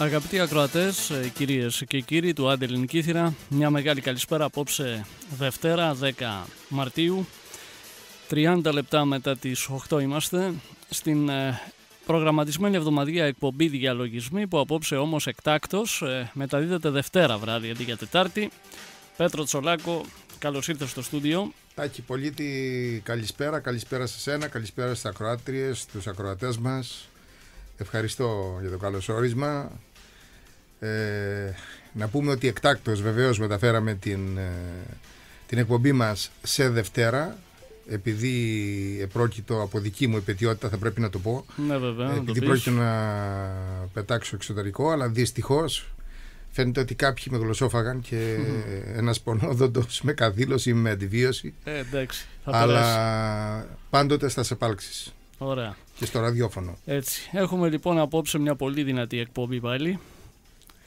Αγαπητοί ακροατές, ε, κυρίες και κύριοι του Άντε Κίθυρα, μια μεγάλη καλησπέρα απόψε Δευτέρα 10 Μαρτίου. 30 λεπτά μετά τις 8 είμαστε στην ε, προγραμματισμένη εβδομαδία εκπομπή διαλογισμή που απόψε όμως εκτάκτος ε, μεταδίδεται Δευτέρα βράδυ αντί για Τετάρτη. Πέτρο Τσολάκο, καλώς ήρθες στο στούντιο. Τάκη Πολίτη, καλησπέρα, καλησπέρα σε σένα, καλησπέρα στις ακροάτριες, στους ακροατές μας. Ευχαριστώ για το καλωσόρισμα. Ε, να πούμε ότι εκτάκτως βεβαίως μεταφέραμε την, ε, την εκπομπή μας σε Δευτέρα επειδή επρόκειτο από δική μου επαιτειότητα θα πρέπει να το πω ναι, βέβαια, επειδή πρόκειται να πετάξω εξωτερικό αλλά δυστυχώς Φαίνεται ότι κάποιοι με γλωσσόφαγαν και mm με καδήλωση ή με αντιβίωση. Ε, εντάξει, θα αλλά πάντοτε στα σεπάλξεις Ωραία. Και στο ραδιόφωνο. Έτσι. Έχουμε λοιπόν απόψε μια πολύ δυνατή εκπομπή πάλι.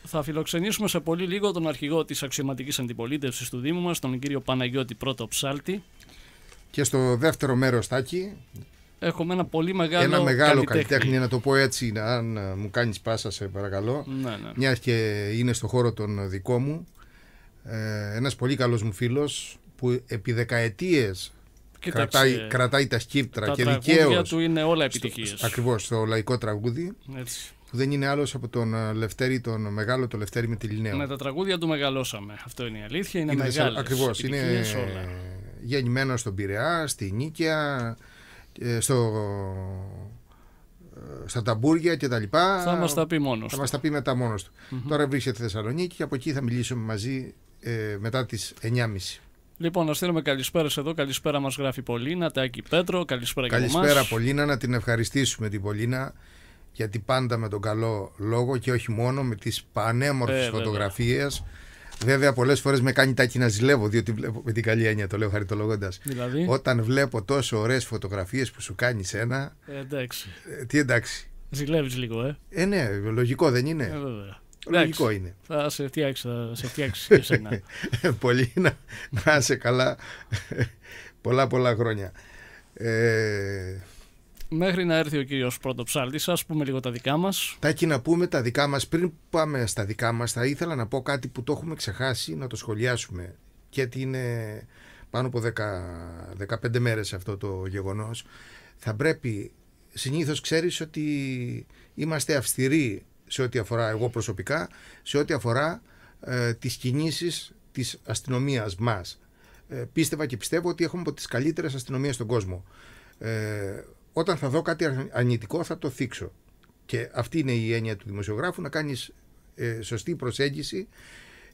Θα φιλοξενήσουμε σε πολύ λίγο τον αρχηγό της αξιωματικής αντιπολίτευσης του Δήμου μας, τον κύριο Παναγιώτη Πρώτο Ψάλτη. Και στο δεύτερο μέρος, Τάκη. Έχουμε ένα πολύ μεγάλο, ένα μεγάλο καλλιτέχνη. καλλιτέχνη. Να το πω έτσι, αν μου κάνεις πάσα, σε παρακαλώ. Ναι, ναι. Μια και είναι στο χώρο τον δικό μου. Ε, ένας πολύ καλός μου φίλος που επί δεκαετίες κρατάει, κρατάει τα σκύπτρα τα και δικαίως του είναι όλα επιτυχίες. Στο, ακριβώς, στο λαϊκό τραγούδι. Έτσι που δεν είναι άλλος από τον ε, Λευτέρη, τον μεγάλο το Λευτέρη με τη Λινέα. Με τα τραγούδια του μεγαλώσαμε. Αυτό είναι η αλήθεια. Είναι, είναι μεγάλο. Ακριβώς. Είναι γεννημένο στον Πειραιά, στη Νίκαια, ε, στο... Ε, στα Ταμπούρια κτλ. Θα μας τα πει μόνος. Θα μας τα πει μετά μόνος του. Τώρα βρίσκεται στη Θεσσαλονίκη και από εκεί θα μιλήσουμε μαζί μετά τις 9.30. Λοιπόν, να στείλουμε καλησπέρα εδώ. Καλησπέρα μας γράφει η Πολίνα, Τάκη Πέτρο. Καλησπέρα, καλησπέρα Πολίνα, να την ευχαριστήσουμε την Πολίνα γιατί πάντα με τον καλό λόγο και όχι μόνο με τις πανέμορφες ε, φωτογραφίες βέβαια, βέβαια πολλές φορές με κάνει τάκι να ζηλεύω διότι βλέπω με την καλή έννοια το λέω χαριτολογώντας δηλαδή? όταν βλέπω τόσο ωραίες φωτογραφίες που σου κάνει ένα ε, εντάξει. Ε, τι εντάξει Ζηλεύεις λίγο ε Ε ναι λογικό δεν είναι ε, Λογικό είναι. Θα σε φτιάξει, θα σε φτιάξεις και Πολύ να, να είσαι καλά πολλά πολλά χρόνια. Ε, Μέχρι να έρθει ο κύριος Πρωτοψάλτης, ας πούμε λίγο τα δικά μας. Τα να πούμε τα δικά μας. Πριν πάμε στα δικά μας, θα ήθελα να πω κάτι που το έχουμε ξεχάσει να το σχολιάσουμε. Γιατί είναι πάνω από 10, 15 μέρες αυτό το γεγονός. Θα πρέπει. Συνήθως ξέρεις ότι είμαστε αυστηροί σε ό,τι αφορά, εγώ προσωπικά, σε ό,τι αφορά ε, τις κινήσεις της αστυνομίας μας. Ε, πίστευα και πιστεύω ότι έχουμε από τις καλύτερες αστυνομίες στον κόσμο. Ε, όταν θα δω κάτι αρνητικό θα το θίξω. Και αυτή είναι η έννοια του δημοσιογράφου, να κάνεις ε, σωστή προσέγγιση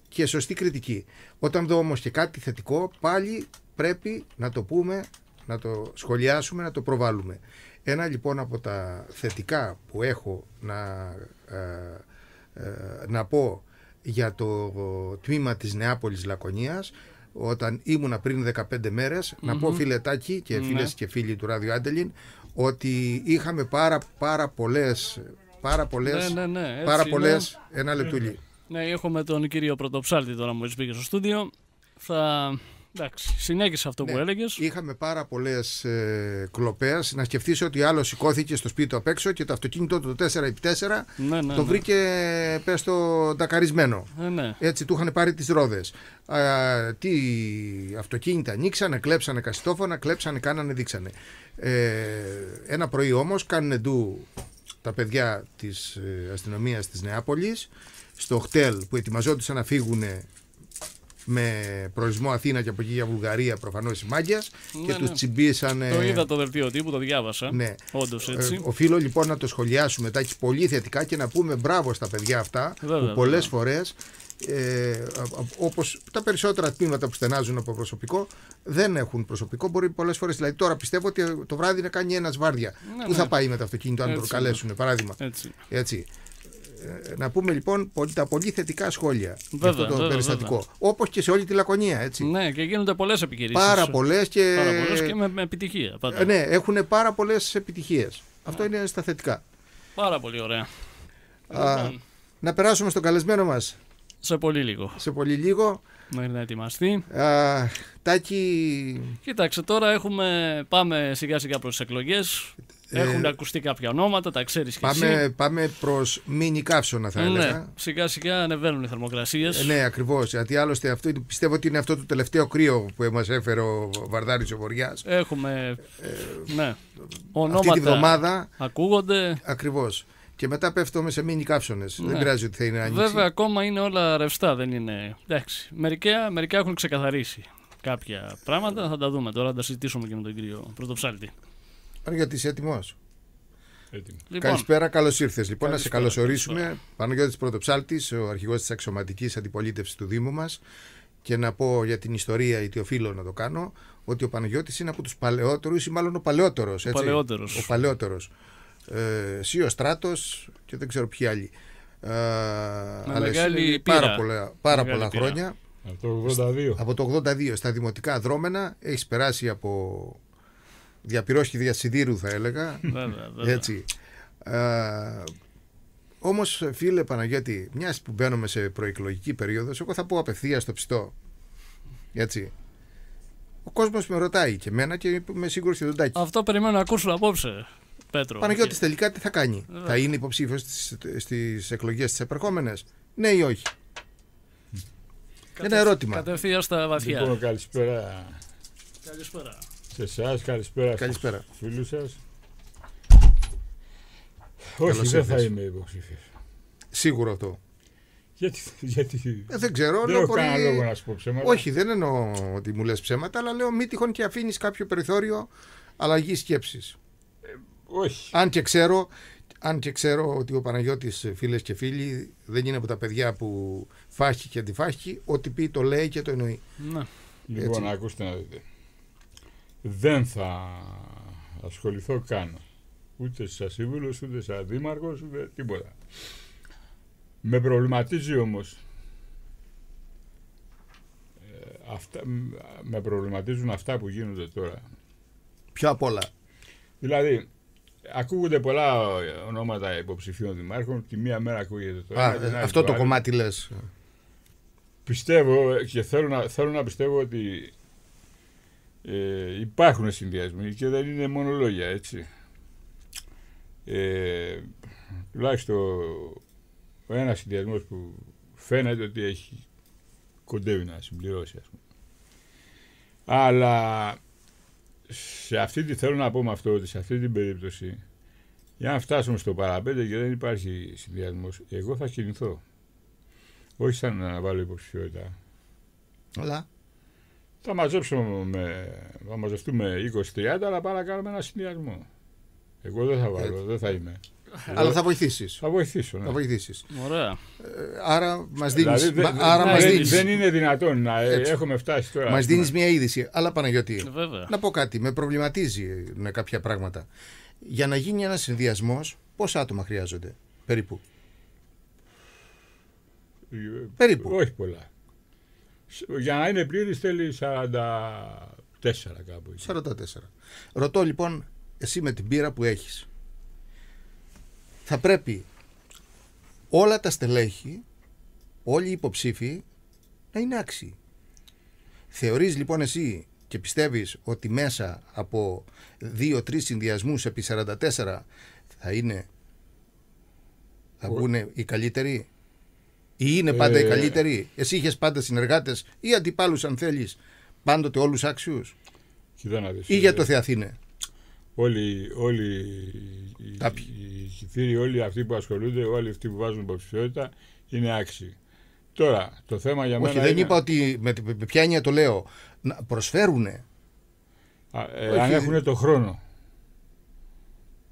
και σωστή κριτική. Όταν δω όμως και κάτι θετικό, πάλι πρέπει να το πούμε, να το σχολιάσουμε, να το προβάλλουμε. Ένα λοιπόν από τα θετικά που έχω να, ε, ε, να πω για το τμήμα της Νεάπολης Λακωνίας όταν ήμουνα πριν 15 μερες να πω φιλετάκι και mm και φίλοι του Ράδιο Άντελιν ότι είχαμε πάρα, πάρα πολλές, πάρα πολλές, ναι, ναι, ναι πάρα ναι. πολλές ένα λεπτούλι. Ναι, έχουμε τον κύριο Πρωτοψάλτη τώρα μόλις πήγε στο στούντιο. Θα Εντάξει, συνέχισε αυτό που ναι. έλεγες. Είχαμε πάρα πολλές ε, κλοπές. Να σκεφτείς ότι άλλο σηκώθηκε στο σπίτι του απ' έξω και το αυτοκίνητο του 4x4 ναι, ναι, το ναι. βρήκε, πες το, τακαρισμένο. Ε, Έτσι του είχαν πάρει τις ρόδες. Τι αυτοκίνητα ανοίξανε, κλέψανε καστόφωνα, κλέψανε, κάνανε, δείξανε. Ε, ένα πρωί όμως κάνουν ντου τα παιδιά της ε, αστυνομίας της Νεάπολης στο χτέλ που ετοιμαζόντουσαν να φύγουν με προορισμό Αθήνα και από εκεί για Βουλγαρία προφανώς οι Μάγκια. Ναι, και ναι. του τσιμπήσαν. Το είδα το δελτίο τύπου, το διάβασα. Ναι. Ε, έτσι. Ε, οφείλω λοιπόν να το σχολιάσουμε τάχει πολύ θετικά και να πούμε μπράβο στα παιδιά αυτά που πολλές φορές ε, όπως τα περισσότερα τμήματα που στενάζουν από προσωπικό, δεν έχουν προσωπικό. Μπορεί πολλές φορές, δηλαδή τώρα πιστεύω ότι το βράδυ να κάνει ένας βάρδια. Ναι, Πού θα ναι. πάει με το αυτοκίνητο, αν το προκαλέσουν, παράδειγμα. Έτσι. Έτσι. Ε, να πούμε λοιπόν τα πολύ θετικά σχόλια βέβαια, για αυτό το περιστατικό. Όπως και σε όλη τη Λακωνία, έτσι. Ναι, και γίνονται πολλές επιχειρήσει. Πάρα πολλές και... και με, επιτυχία. Ε, ναι, έχουν πάρα πολλές επιτυχίες. Αυτό ναι. είναι στα θετικά. Πάρα πολύ ωραία. Α, λοιπόν. Να περάσουμε στον καλεσμένο μας. Σε πολύ λίγο. Σε πολύ λίγο. Μέχρι να ετοιμαστεί. Α, τάκι... Κοίταξε, τώρα έχουμε, πάμε σιγά σιγά προς τις εκλογές. Ε, ε, έχουν ε, ακουστεί κάποια ονόματα, τα ξέρεις και πάμε, εσύ. Πάμε προς μίνι καύσωνα, θα έλεγα. Ναι, σιγά σιγά ανεβαίνουν οι θερμοκρασίες. Ε, ναι, ακριβώς. Γιατί άλλωστε αυτό, πιστεύω ότι είναι αυτό το τελευταίο κρύο που μας έφερε ο Βαρδάρης ο Βοριάς. Έχουμε. Ε, ναι. Ονόματα αυτή τη βδομάδα. Ακούγονται. Ακριβώς. Και μετά πέφτουμε σε μίνι καύσωνες. Δεν ναι. πειράζει ότι θα είναι άνοιξη. Βέβαια, ακόμα είναι όλα ρευστά, δεν είναι. Εντάξει. Μερικά, μερικά έχουν ξεκαθαρίσει κάποια πράγματα. Θα τα δούμε τώρα, θα τα συζητήσουμε και με τον κύριο Πρωτοψάλτη. Παναγιώτη, είσαι έτοιμος. Λοιπόν, Καλησπέρα, καλώς ήρθες. Λοιπόν, να σε καλωσορίσουμε. Παναγιώτη Πρωτοψάλτης, ο αρχηγός της αξιωματικής αντιπολίτευσης του Δήμου μας. Και να πω για την ιστορία, γιατί οφείλω να το κάνω, ότι ο Παναγιώτης είναι από τους παλαιότερους, ή μάλλον ο παλαιότερος. Ο παλαιότερος. Ο παλαιότερος. Ε, Στράτος και δεν ξέρω ποιοι άλλοι. Ε, αλλά πάρα πολλά, χρόνια. Από το 82. Από το 82 στα δημοτικά δρόμενα έχεις περάσει από και διασυντήρου θα έλεγα. Έτσι. Ε, Όμως, φίλε Παναγιώτη, μιας που μπαίνουμε σε προεκλογική περίοδος, εγώ θα πω απευθείας στο ψητό Έτσι. Ο κόσμος με ρωτάει και εμένα και με σίγουρο και δοντάκι. Αυτό περιμένω να ακούσω απόψε, Πέτρο. Παναγιώτη, και... τελικά τι θα κάνει. Ε. θα είναι υποψήφιος στις εκλογές τις επερχόμενες, ναι ή όχι. Κατε... Ένα ερώτημα. Κατευθείαν στα βαθιά. Λοιπόν, καλησπέρα. Καλησπέρα. Σε εσάς, καλησπέρα. Καλησπέρα. Φίλους σας. Όχι, δεν θα είμαι υποψήφιος. Σίγουρο αυτό. Γιατί. γιατί... Ε, δεν ξέρω. Δεν λέω κανένα λόγο να σου πω ψέματα. Όχι, δεν εννοώ ότι μου λες ψέματα, αλλά λέω μη τυχόν και αφήνεις κάποιο περιθώριο αλλαγής σκέψης. Ε, όχι. Αν και ξέρω. Αν και ξέρω ότι ο Παναγιώτης, φίλες και φίλοι, δεν είναι από τα παιδιά που φάχει και αντιφάχει, ό,τι πει το λέει και το εννοεί. Να. Λοιπόν, ακούστε να δείτε δεν θα ασχοληθώ καν. Ούτε σαν σύμβουλος, ούτε σαν δήμαρχος, ούτε τίποτα. Με προβληματίζει όμως ε, αυτά, με προβληματίζουν αυτά που γίνονται τώρα. Ποια απ' όλα. Δηλαδή, ακούγονται πολλά ονόματα υποψηφίων δημάρχων. Τη μία μέρα ακούγεται τώρα. αυτό το, το κομμάτι λες. Πιστεύω ε, και θέλω να, θέλω να πιστεύω ότι ε, υπάρχουν συνδυασμοί και δεν είναι μόνο λόγια, έτσι. Ε, τουλάχιστον ένα συνδυασμός που φαίνεται ότι έχει κοντεύει να συμπληρώσει, ας πούμε. Αλλά σε αυτή τη θέλω να πω με αυτό ότι σε αυτή την περίπτωση για να φτάσουμε στο παραπέντε και δεν υπάρχει συνδυασμός, εγώ θα κινηθώ. Όχι σαν να βάλω υποψηφιότητα. Αλλά. Θα μαζέψουμε, θα μαζευτούμε 20-30, αλλά πάμε να κάνουμε ένα συνδυασμό. Εγώ δεν θα βάλω, δεν θα είμαι. Αλλά θα βοηθήσεις. Θα βοηθήσω. Ναι. Θα βοηθήσεις. Ωραία. Ε, άρα δηλαδή, μα δίνει. Δηλαδή, μας δεν είναι δυνατόν να ε, έχουμε φτάσει τώρα. Μας δίνεις μια είδηση. Αλλά Παναγιώτη, ε, να πω κάτι. Με προβληματίζει με κάποια πράγματα. Για να γίνει ένας συνδυασμός, πόσα άτομα χρειάζονται περίπου. περίπου. Όχι πολλά. Για να είναι πλήρης θέλει 44 κάπου. 44. Ρωτώ λοιπόν, εσύ με την πύρα που έχεις, θα πρέπει όλα τα στελέχη, όλοι οι υποψήφοι να είναι άξιοι. Θεωρείς λοιπόν εσύ και πιστεύεις ότι μέσα από δύο-τρεις συνδυασμούς επί 44 θα είναι θα μπουν οι καλύτεροι. Ή είναι πάντα οι ε. καλύτεροι. Εσύ είχες πάντα συνεργάτες ή αντιπάλους, αν θέλεις, πάντοτε όλους άξιους. Ή για ε, το Θεαθήνε. Όλοι, όλοι οι χιτήριοι, όλοι αυτοί που ασχολούνται, όλοι αυτοί που βάζουν υποψηφιότητα είναι άξιοι. Τώρα, το θέμα για μένα. δεν είναι... είπα ότι. Με, με ποια έννοια το λέω. Να προσφέρουν. Ε, αν έχουν το χρόνο.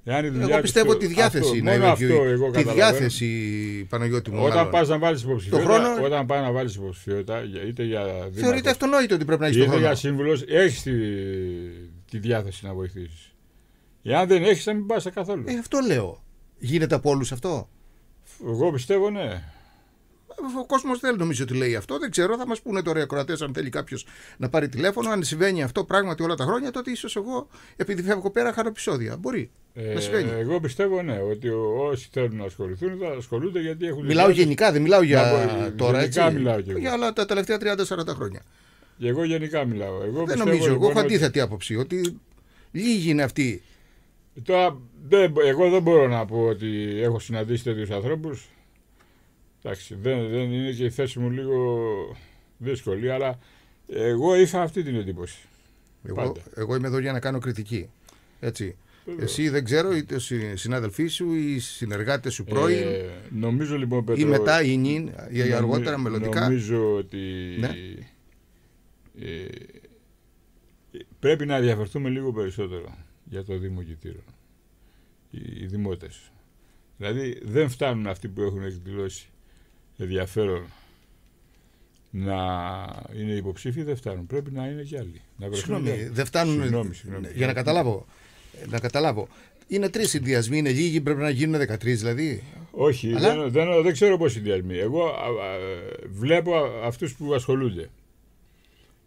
Εγώ πιστεύω τη διάθεση αυτό, είναι μόνο αυτό εγώ Τη διάθεση, Παναγιώτη μου. Όταν πας να βάλεις υποψηφιότητα. Χρόνο... Όταν πας να βάλεις υποψηφιότητα, είτε για. δήματος, Θεωρείται αυτονόητο ότι πρέπει να έχεις για σύμβουλος, έχεις τη, τη διάθεση να βοηθήσεις. Εάν δεν έχεις, να μην πας καθόλου. Ε, αυτό λέω. Γίνεται από όλους αυτό. Εγώ πιστεύω ναι. Ο κόσμος δεν νομίζω ότι λέει αυτό. Δεν ξέρω, θα μας πούνε τώρα οι ακροατές αν θέλει κάποιος να πάρει τηλέφωνο. Αν συμβαίνει αυτό πράγματι όλα τα χρόνια, τότε ίσως εγώ, επειδή φεύγω πέρα, χάνω επεισόδια. Μπορεί. Ε, να συμβαίνει. Εγώ πιστεύω ναι, ότι όσοι θέλουν να ασχοληθούν θα ασχολούνται γιατί έχουν. Μιλάω γενικά, δεν μιλάω για τώρα. Γενικά έτσι, μιλάω και εγώ. Για όλα τα τελευταία 30-40 χρόνια. Και εγώ γενικά μιλάω. Εγώ δεν νομίζω. Εγώ έχω λοιπόν αντίθετη άποψη ότι λίγοι είναι αυτοί. Τώρα, εγώ δεν μπορώ να πω ότι έχω συναντήσει τέτοιους ανθρώπους. Εντάξει, δεν, δεν είναι και η θέση μου λίγο δύσκολη, αλλά εγώ είχα αυτή την εντύπωση. Εγώ, εγώ είμαι εδώ για να κάνω κριτική. Έτσι. Εσύ δεν ξέρω, είτε οι συνάδελφοί σου, οι συνεργάτες σου πρώην. Ε, νομίζω λοιπόν, ή μετά, ή νυν, ή αργότερα, μελλοντικά. Νομίζω ότι. Ναι. Ε, πρέπει να διαφερθούμε λίγο περισσότερο για το Δήμο Οι, οι Δηλαδή δεν φτάνουν αυτοί που έχουν εκδηλώσει ενδιαφέρον να είναι υποψήφοι δεν φτάνουν. Πρέπει να είναι και άλλοι. συγγνώμη, δεν φτάνουν. Για να καταλάβω. Να καταλάβω. Είναι τρεις συνδυασμοί, είναι λίγοι, πρέπει να γίνουν 13 δηλαδή. Όχι, δεν, δεν, δεν ξέρω πώς συνδυασμοί. Εγώ βλέπω αυτούς που ασχολούνται.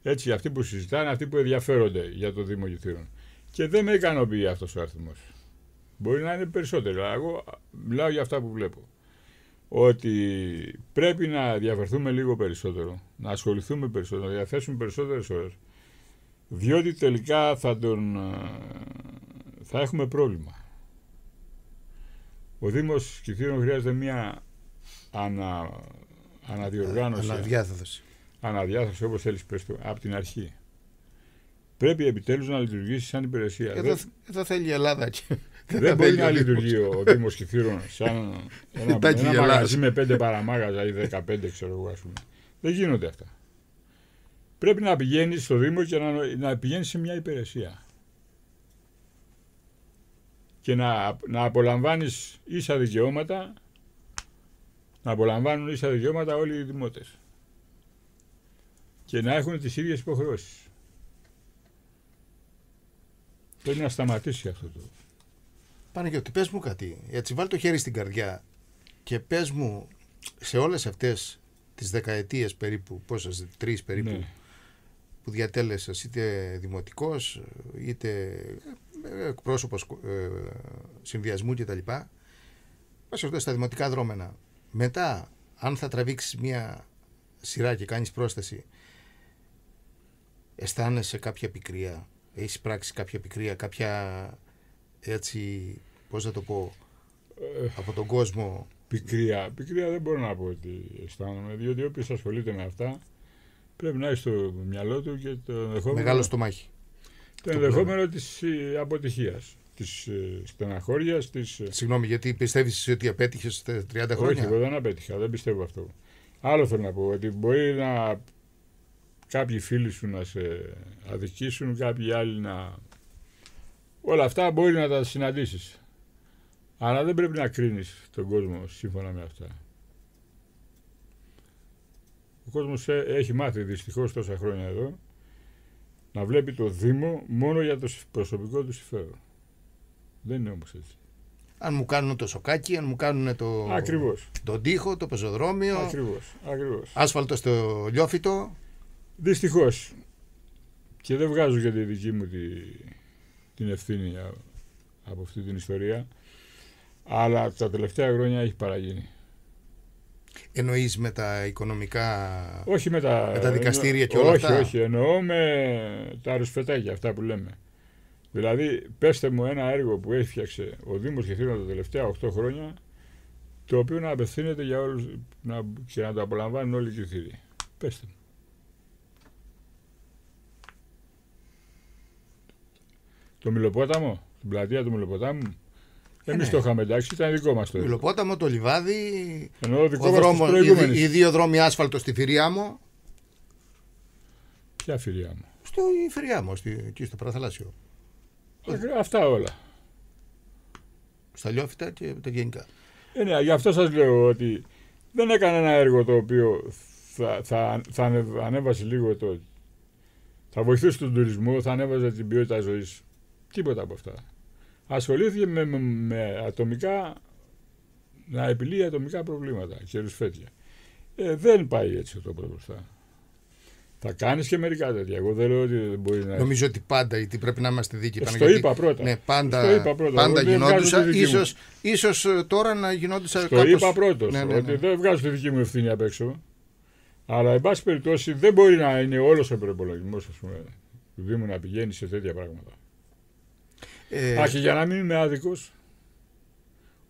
Έτσι, αυτοί που συζητάνε, αυτοί που ενδιαφέρονται για το Δήμο Γηθήρων. Και δεν με ικανοποιεί αυτός ο αριθμός. Μπορεί να είναι περισσότερο αλλά εγώ μιλάω για αυτά που βλέπω ότι πρέπει να διαφερθούμε λίγο περισσότερο, να ασχοληθούμε περισσότερο, να διαθέσουμε περισσότερες ώρες, διότι τελικά θα, τον, ε, θα έχουμε πρόβλημα. Ο Δήμος Κιθήρων χρειάζεται μια ανα, αναδιοργάνωση. Αναδιάθεση. Αναδιάθεση, όπως θέλεις πες από την αρχή. Πρέπει επιτέλους να λειτουργήσει σαν υπηρεσία. δεν... εδώ θέλει η Ελλάδα και δεν μπορεί να λειτουργεί ο Δήμος Κυθύρων σαν ένα μαγαζί με πέντε παραμάγαζα ή δεκαπέντε ξέρω εγώ, ας πούμε. Δεν γίνονται αυτά. Πρέπει να πηγαίνεις στο Δήμο και να, να πηγαίνεις σε μια υπηρεσία. Και να, να απολαμβάνεις ίσα δικαιώματα. Να απολαμβάνουν ίσα δικαιώματα όλοι οι δημότες. Και να έχουν τις ίδιες υποχρεώσεις. Πρέπει να σταματήσει αυτό το. Πάνε Παναγιώτη, πες μου κάτι. Έτσι, βάλ το χέρι στην καρδιά και πες μου σε όλες αυτές τις δεκαετίες περίπου, πόσες, τρεις περίπου, ναι. που διατέλεσες είτε δημοτικός, είτε ε, εκπρόσωπος ε, συνδυασμού κτλ. σε αυτό στα δημοτικά δρόμενα. Μετά, αν θα τραβήξεις μία σειρά και κάνεις πρόσθεση, αισθάνεσαι κάποια πικρία, έχεις πράξει κάποια πικρία, κάποια έτσι, πώς θα το πω, ε, από τον κόσμο. Πικρία. Πικρία δεν μπορώ να πω ότι αισθάνομαι, διότι όποιος ασχολείται με αυτά πρέπει να έχει στο μυαλό του και το ενδεχόμενο. Μεγάλο στο μάχη. Το ενδεχόμενο της ε, αποτυχίας, της ε, στεναχώριας, της. Συγγνώμη, γιατί πιστεύεις ότι απέτυχες 30 χρόνια. Όχι, εγώ δεν απέτυχα, δεν πιστεύω αυτό. Άλλο θέλω να πω, ότι μπορεί να κάποιοι φίλοι σου να σε αδικήσουν, κάποιοι άλλοι να Όλα αυτά μπορεί να τα συναντήσεις. Αλλά δεν πρέπει να κρίνεις τον κόσμο σύμφωνα με αυτά. Ο κόσμος ε, έχει μάθει δυστυχώς τόσα χρόνια εδώ να βλέπει το Δήμο μόνο για το προσωπικό του συμφέρον. Δεν είναι όμως έτσι. Αν μου κάνουν το σοκάκι, αν μου κάνουν το... Ακριβώς. τον τοίχο, το πεζοδρόμιο, Ακριβώς. Ακριβώς. άσφαλτο στο λιόφυτο. Δυστυχώς. Και δεν βγάζω για τη δική μου τη την ευθύνη από αυτή την ιστορία. Αλλά τα τελευταία χρόνια έχει παραγίνει. Εννοείς με τα οικονομικά, όχι με τα, με τα δικαστήρια και όλα όχι, αυτά. Όχι, Εννοώ με τα ρουσφετάκια, αυτά που λέμε. Δηλαδή, πέστε μου ένα έργο που έφτιαξε ο Δήμος και τα τελευταία 8 χρόνια, το οποίο να απευθύνεται για όλους να, και να το απολαμβάνουν όλοι οι κυθύριοι. Πέστε μου. Το Μιλοπόταμο, την πλατεία του Μιλοποτάμου. Ε, Εμείς ναι. το είχαμε εντάξει, ήταν δικό μας το. Μιλοπόταμο, το λιβάδι. Ενώ δικός ο δρόμο, οι, οι, δύο δρόμοι άσφαλτο στη Φυριά μου. Ποια Φυριά μου. Στο Φυριά μου, στη, εκεί στο Παραθαλασσίο Αυτά όλα. Στα λιόφυτα και τα γενικά. Ε, ναι, γι' αυτό σας λέω ότι δεν έκανε ένα έργο το οποίο θα, θα, θα ανέβασε λίγο το. Θα βοηθούσε τον τουρισμό, θα ανέβαζε την ποιότητα ζωής. Τίποτα από αυτά. Ασχολήθηκε με, με, με ατομικά, να επιλύει ατομικά προβλήματα και ρουσφέτια. Ε, δεν πάει έτσι το πρώτο. Θα κάνεις και μερικά τέτοια. Εγώ δεν λέω ότι δεν μπορεί να. Νομίζω ότι πάντα, γιατί πρέπει να είμαστε δίκαιοι. Ε, στο είπα πρώτα. Ναι, πάντα, στο είπα πρώτα. Πάντα γινόντουσαν. Ίσως, ίσως ε, τώρα να γινόντουσαν κάπως... Το είπα πρώτος. Ναι, ναι, ναι. Ότι ναι. δεν βγάζω τη δική μου ευθύνη απ' έξω. Αλλά, εν πάση περιπτώσει, δεν μπορεί να είναι όλος ο προπολογισμό του Δήμου να πηγαίνει σε τέτοια πράγματα. Ε... και για να μην είμαι άδικος,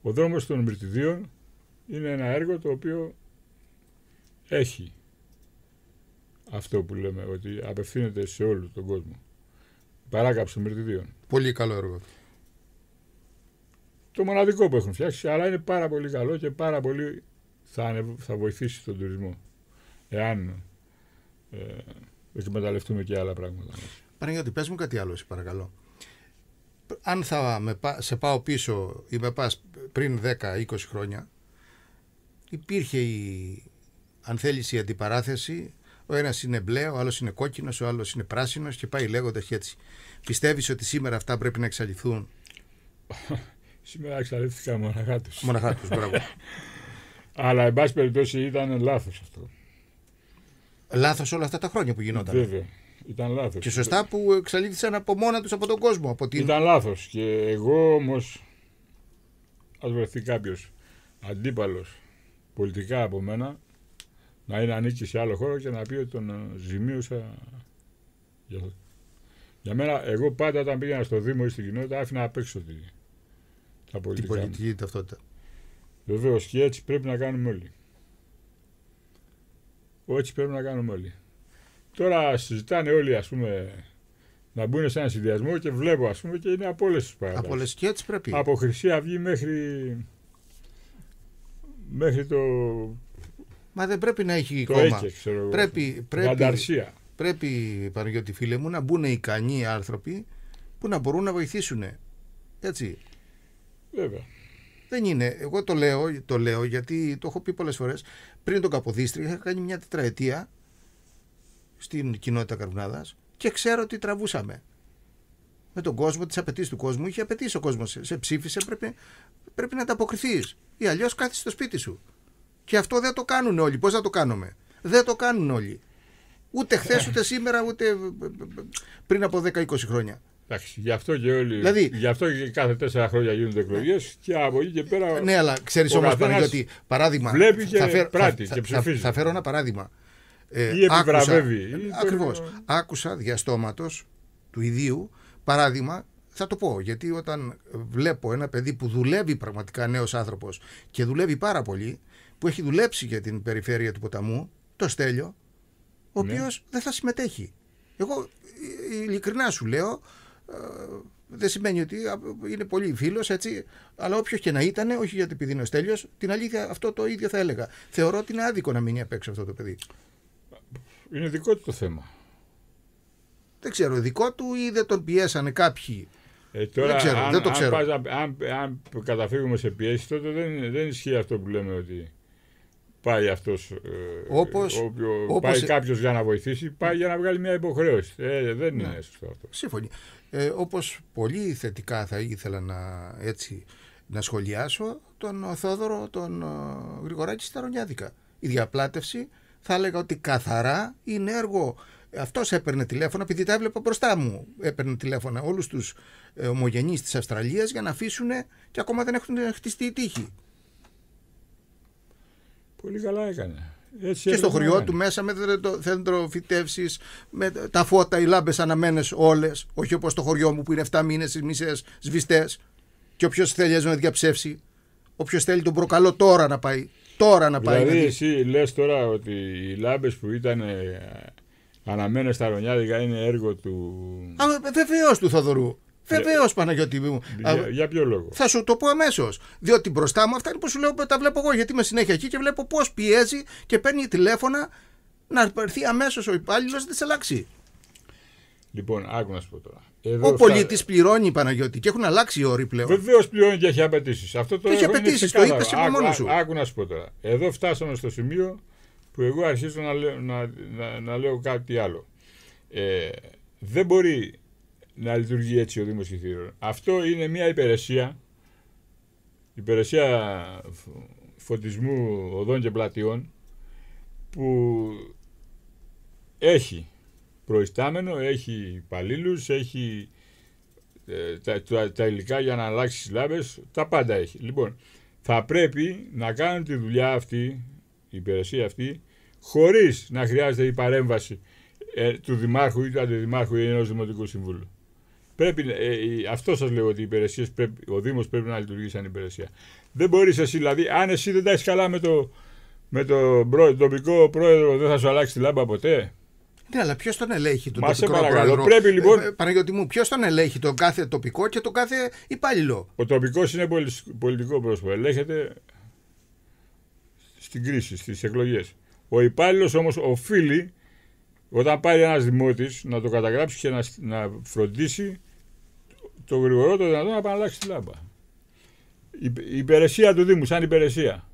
ο δρόμος των Μυρτιδίων είναι ένα έργο το οποίο έχει αυτό που λέμε, ότι απευθύνεται σε όλο τον κόσμο. Παράκαψη των Μυρτιδίων. Πολύ καλό έργο. Το μοναδικό που έχουν φτιάξει, αλλά είναι πάρα πολύ καλό και πάρα πολύ θα, βοηθήσει τον τουρισμό. Εάν ε, εκμεταλλευτούμε και άλλα πράγματα. Παναγιώτη, πες μου κάτι άλλο, εσύ παρακαλώ αν θα σε πάω πίσω ή με πας πριν 10-20 χρόνια, υπήρχε η, αν θέλεις, η αντιπαράθεση. Ο ένας είναι μπλε, ο άλλος είναι κόκκινος, ο άλλος είναι πράσινος και πάει λέγοντας έτσι. Πιστεύεις ότι σήμερα αυτά πρέπει να εξαλειφθούν. Σήμερα εξαλείφθηκα μοναχά τους. Μοναχά τους, μπράβο. Αλλά, εν πάση περιπτώσει, ήταν λάθος αυτό. Λάθος όλα αυτά τα χρόνια που γινόταν. Βέβαια. Ήταν λάθος. Και σωστά που εξαλείφθησαν από μόνα τους από τον κόσμο. Από την... Ήταν λάθος. Και εγώ όμως ας βρεθεί κάποιος αντίπαλος πολιτικά από μένα να είναι ανήκει σε άλλο χώρο και να πει ότι τον ε, ζημίωσα για, μένα, εγώ πάντα όταν πήγαινα στο Δήμο ή στην κοινότητα άφηνα απέξω έξω τα πολιτικά. Την πολιτική ταυτότητα. Βεβαίως και έτσι πρέπει να κάνουμε όλοι. Όχι πρέπει να κάνουμε όλοι. Τώρα συζητάνε όλοι, ας πούμε, να μπουν σε ένα συνδυασμό και βλέπω, ας πούμε, και είναι από όλες τις Από όλε και έτσι πρέπει. Από Χρυσή Αυγή μέχρι. μέχρι το. Μα δεν πρέπει να έχει κόμμα. Έκαι, ξέρω πρέπει, πρέπει, Βανταρσία. πρέπει, Παναγιώτη φίλε μου, να μπουν ικανοί άνθρωποι που να μπορούν να βοηθήσουν. Έτσι. Βέβαια. Δεν είναι. Εγώ το λέω, το λέω γιατί το έχω πει πολλές φορές. Πριν τον Καποδίστρια είχα κάνει μια τετραετία στην κοινότητα Καρβουνάδα και ξέρω τι τραβούσαμε. Με τον κόσμο, τις απαιτήσεις του κόσμου, είχε απαιτήσει ο κόσμος. Σε ψήφισε, πρέπει, πρέπει να ανταποκριθείς. Ή αλλιώς κάθεσαι στο σπίτι σου. Και αυτό δεν το κάνουν όλοι. Πώς θα το κάνουμε. Δεν το κάνουν όλοι. Ούτε χθες, ούτε σήμερα, ούτε ε, ε, ε, πριν από 10-20 χρόνια. Εντάξει, γι' αυτό και όλοι. Δηλαδή, γι' αυτό και κάθε τέσσερα χρόνια γίνονται εκλογές ναι. και από εκεί και πέρα. Ναι, αλλά ξέρεις όμως, Παναγιώτη, παράδειγμα. Βλέπει και θα θα, και θα, φέρω ένα παράδειγμα. Ε, ή επιβραβεύει. Ακριβώς. Άκουσα ε, διαστόματο του ιδίου παράδειγμα. Θα το πω, γιατί όταν βλέπω ένα παιδί που δουλεύει πραγματικά νέος άνθρωπος και δουλεύει πάρα πολύ, που έχει δουλέψει για την περιφέρεια του ποταμού, το Στέλιο, ο ναι. δεν θα συμμετέχει. Εγώ ε, ειλικρινά σου λέω, ε, δεν σημαίνει ότι είναι πολύ φίλος, έτσι. Αλλά όποιος και να ήταν, όχι γιατί επειδή είναι ο Στέλιος, την αλήθεια αυτό το ίδιο θα έλεγα. Θεωρώ ότι είναι άδικο να μείνει απ' έξω αυτό το παιδί. Είναι δικό του το θέμα. Δεν ξέρω, δικό του ή δεν τον πιέσανε κάποιοι. Ε, τώρα, δεν ξέρω, αν, δεν το ξέρω. Αν, αν, καταφύγουμε σε πιέσεις, τότε δεν, δεν ισχύει αυτό που λέμε ότι πάει αυτός. Ε, όπως, Πάει ε- κάποιος για να βοηθήσει, πάει για να βγάλει μια υποχρέωση. Ε, δεν ναι. είναι σωστό αυτό. Σύμφωνοι. Ε, Όπως πολύ θετικά θα ήθελα να, έτσι, να σχολιάσω τον Θόδωρο, τον ε, Γρηγοράκη Σταρονιάδικα. Η διαπλάτευση θα έλεγα ότι καθαρά είναι έργο. Αυτός έπαιρνε τηλέφωνα, επειδή τα έβλεπα μπροστά μου. Έπαιρνε τηλέφωνα όλους τους ε, ομογενείς της Αυστραλίας για να αφήσουν και ακόμα δεν έχουν χτιστεί οι τείχοι. Πολύ καλά έκανε. Έτσι και στο χωριό του μέσα με το θέντρο φυτεύσει, με τα φώτα, οι λάμπες αναμένες όλες. Όχι όπως το χωριό μου που είναι 7 μήνες, οι μισές σβηστές. Και όποιος θέλει να διαψεύσει, όποιος θέλει τον προκαλώ τώρα να πάει τώρα να δηλαδή, δηλαδή, εσύ λες τώρα ότι οι λάμπες που ήταν ε, αναμένες στα Ρονιάδικα είναι έργο του. Βεβαίως του Θοδωρού. Βεβαίως Παναγιώτη μου. Για, για ποιο λόγο. Θα σου το πω αμέσως. Διότι μπροστά μου αυτά είναι που σου λέω τα βλέπω εγώ. Γιατί είμαι συνέχεια εκεί και βλέπω πώς πιέζει και παίρνει τηλέφωνα να έρθει αμέσως ο υπάλληλος να τις αλλάξει. Λοιπόν, άκου να σου πω τώρα. Εδώ ο πολίτη πληρώνει Παναγιώτη και έχουν αλλάξει οι όροι πλέον. Βεβαίως πληρώνει και έχει απαιτήσεις. Αυτό το έχει απαιτήσεις, το είπε μόνο σου. Άκου να σου πω τώρα. Εδώ φτάσαμε στο σημείο που εγώ αρχίζω να λέω, να, να, λέω κάτι άλλο. Ε, δεν μπορεί να λειτουργεί έτσι ο Δήμος Χιθήρων. Αυτό είναι μια υπηρεσία, υπηρεσία φωτισμού οδών και πλατιών, που έχει προϊστάμενο, έχει υπαλλήλους, έχει ε, τα, τα, υλικά για να αλλάξει λάμπες, τα πάντα έχει. Λοιπόν, θα πρέπει να κάνουν τη δουλειά αυτή, η υπηρεσία αυτή, χωρίς να χρειάζεται η παρέμβαση ε, του Δημάρχου ή του Αντιδημάρχου ή ενός Δημοτικού Συμβούλου. Πρέπει, ε, αυτό σας λέω ότι οι πρέπει, ο Δήμος πρέπει να λειτουργεί σαν υπηρεσία. Δεν μπορείς εσύ, δηλαδή, αν εσύ δεν τα καλά με το, με το τοπικό πρόεδρο, δεν θα σου αλλάξει τη λάμπα ποτέ. Ναι, αλλά ποιος τον ελέγχει τον Μα τοπικό πρόεδρο. Πρέπει, λοιπόν... Ε, μου, ποιος τον ελέγχει τον κάθε τοπικό και τον κάθε υπάλληλο. Ο τοπικός είναι πολιτικό πρόσωπο. Ελέγχεται στην κρίση, στις εκλογές. Ο υπάλληλος όμως οφείλει όταν πάει ένας δημότης να το καταγράψει και να, φροντίσει το γρηγορότερο δυνατόν να επαναλλάξει τη λάμπα. Η, η υπηρεσία του Δήμου, σαν υπηρεσία.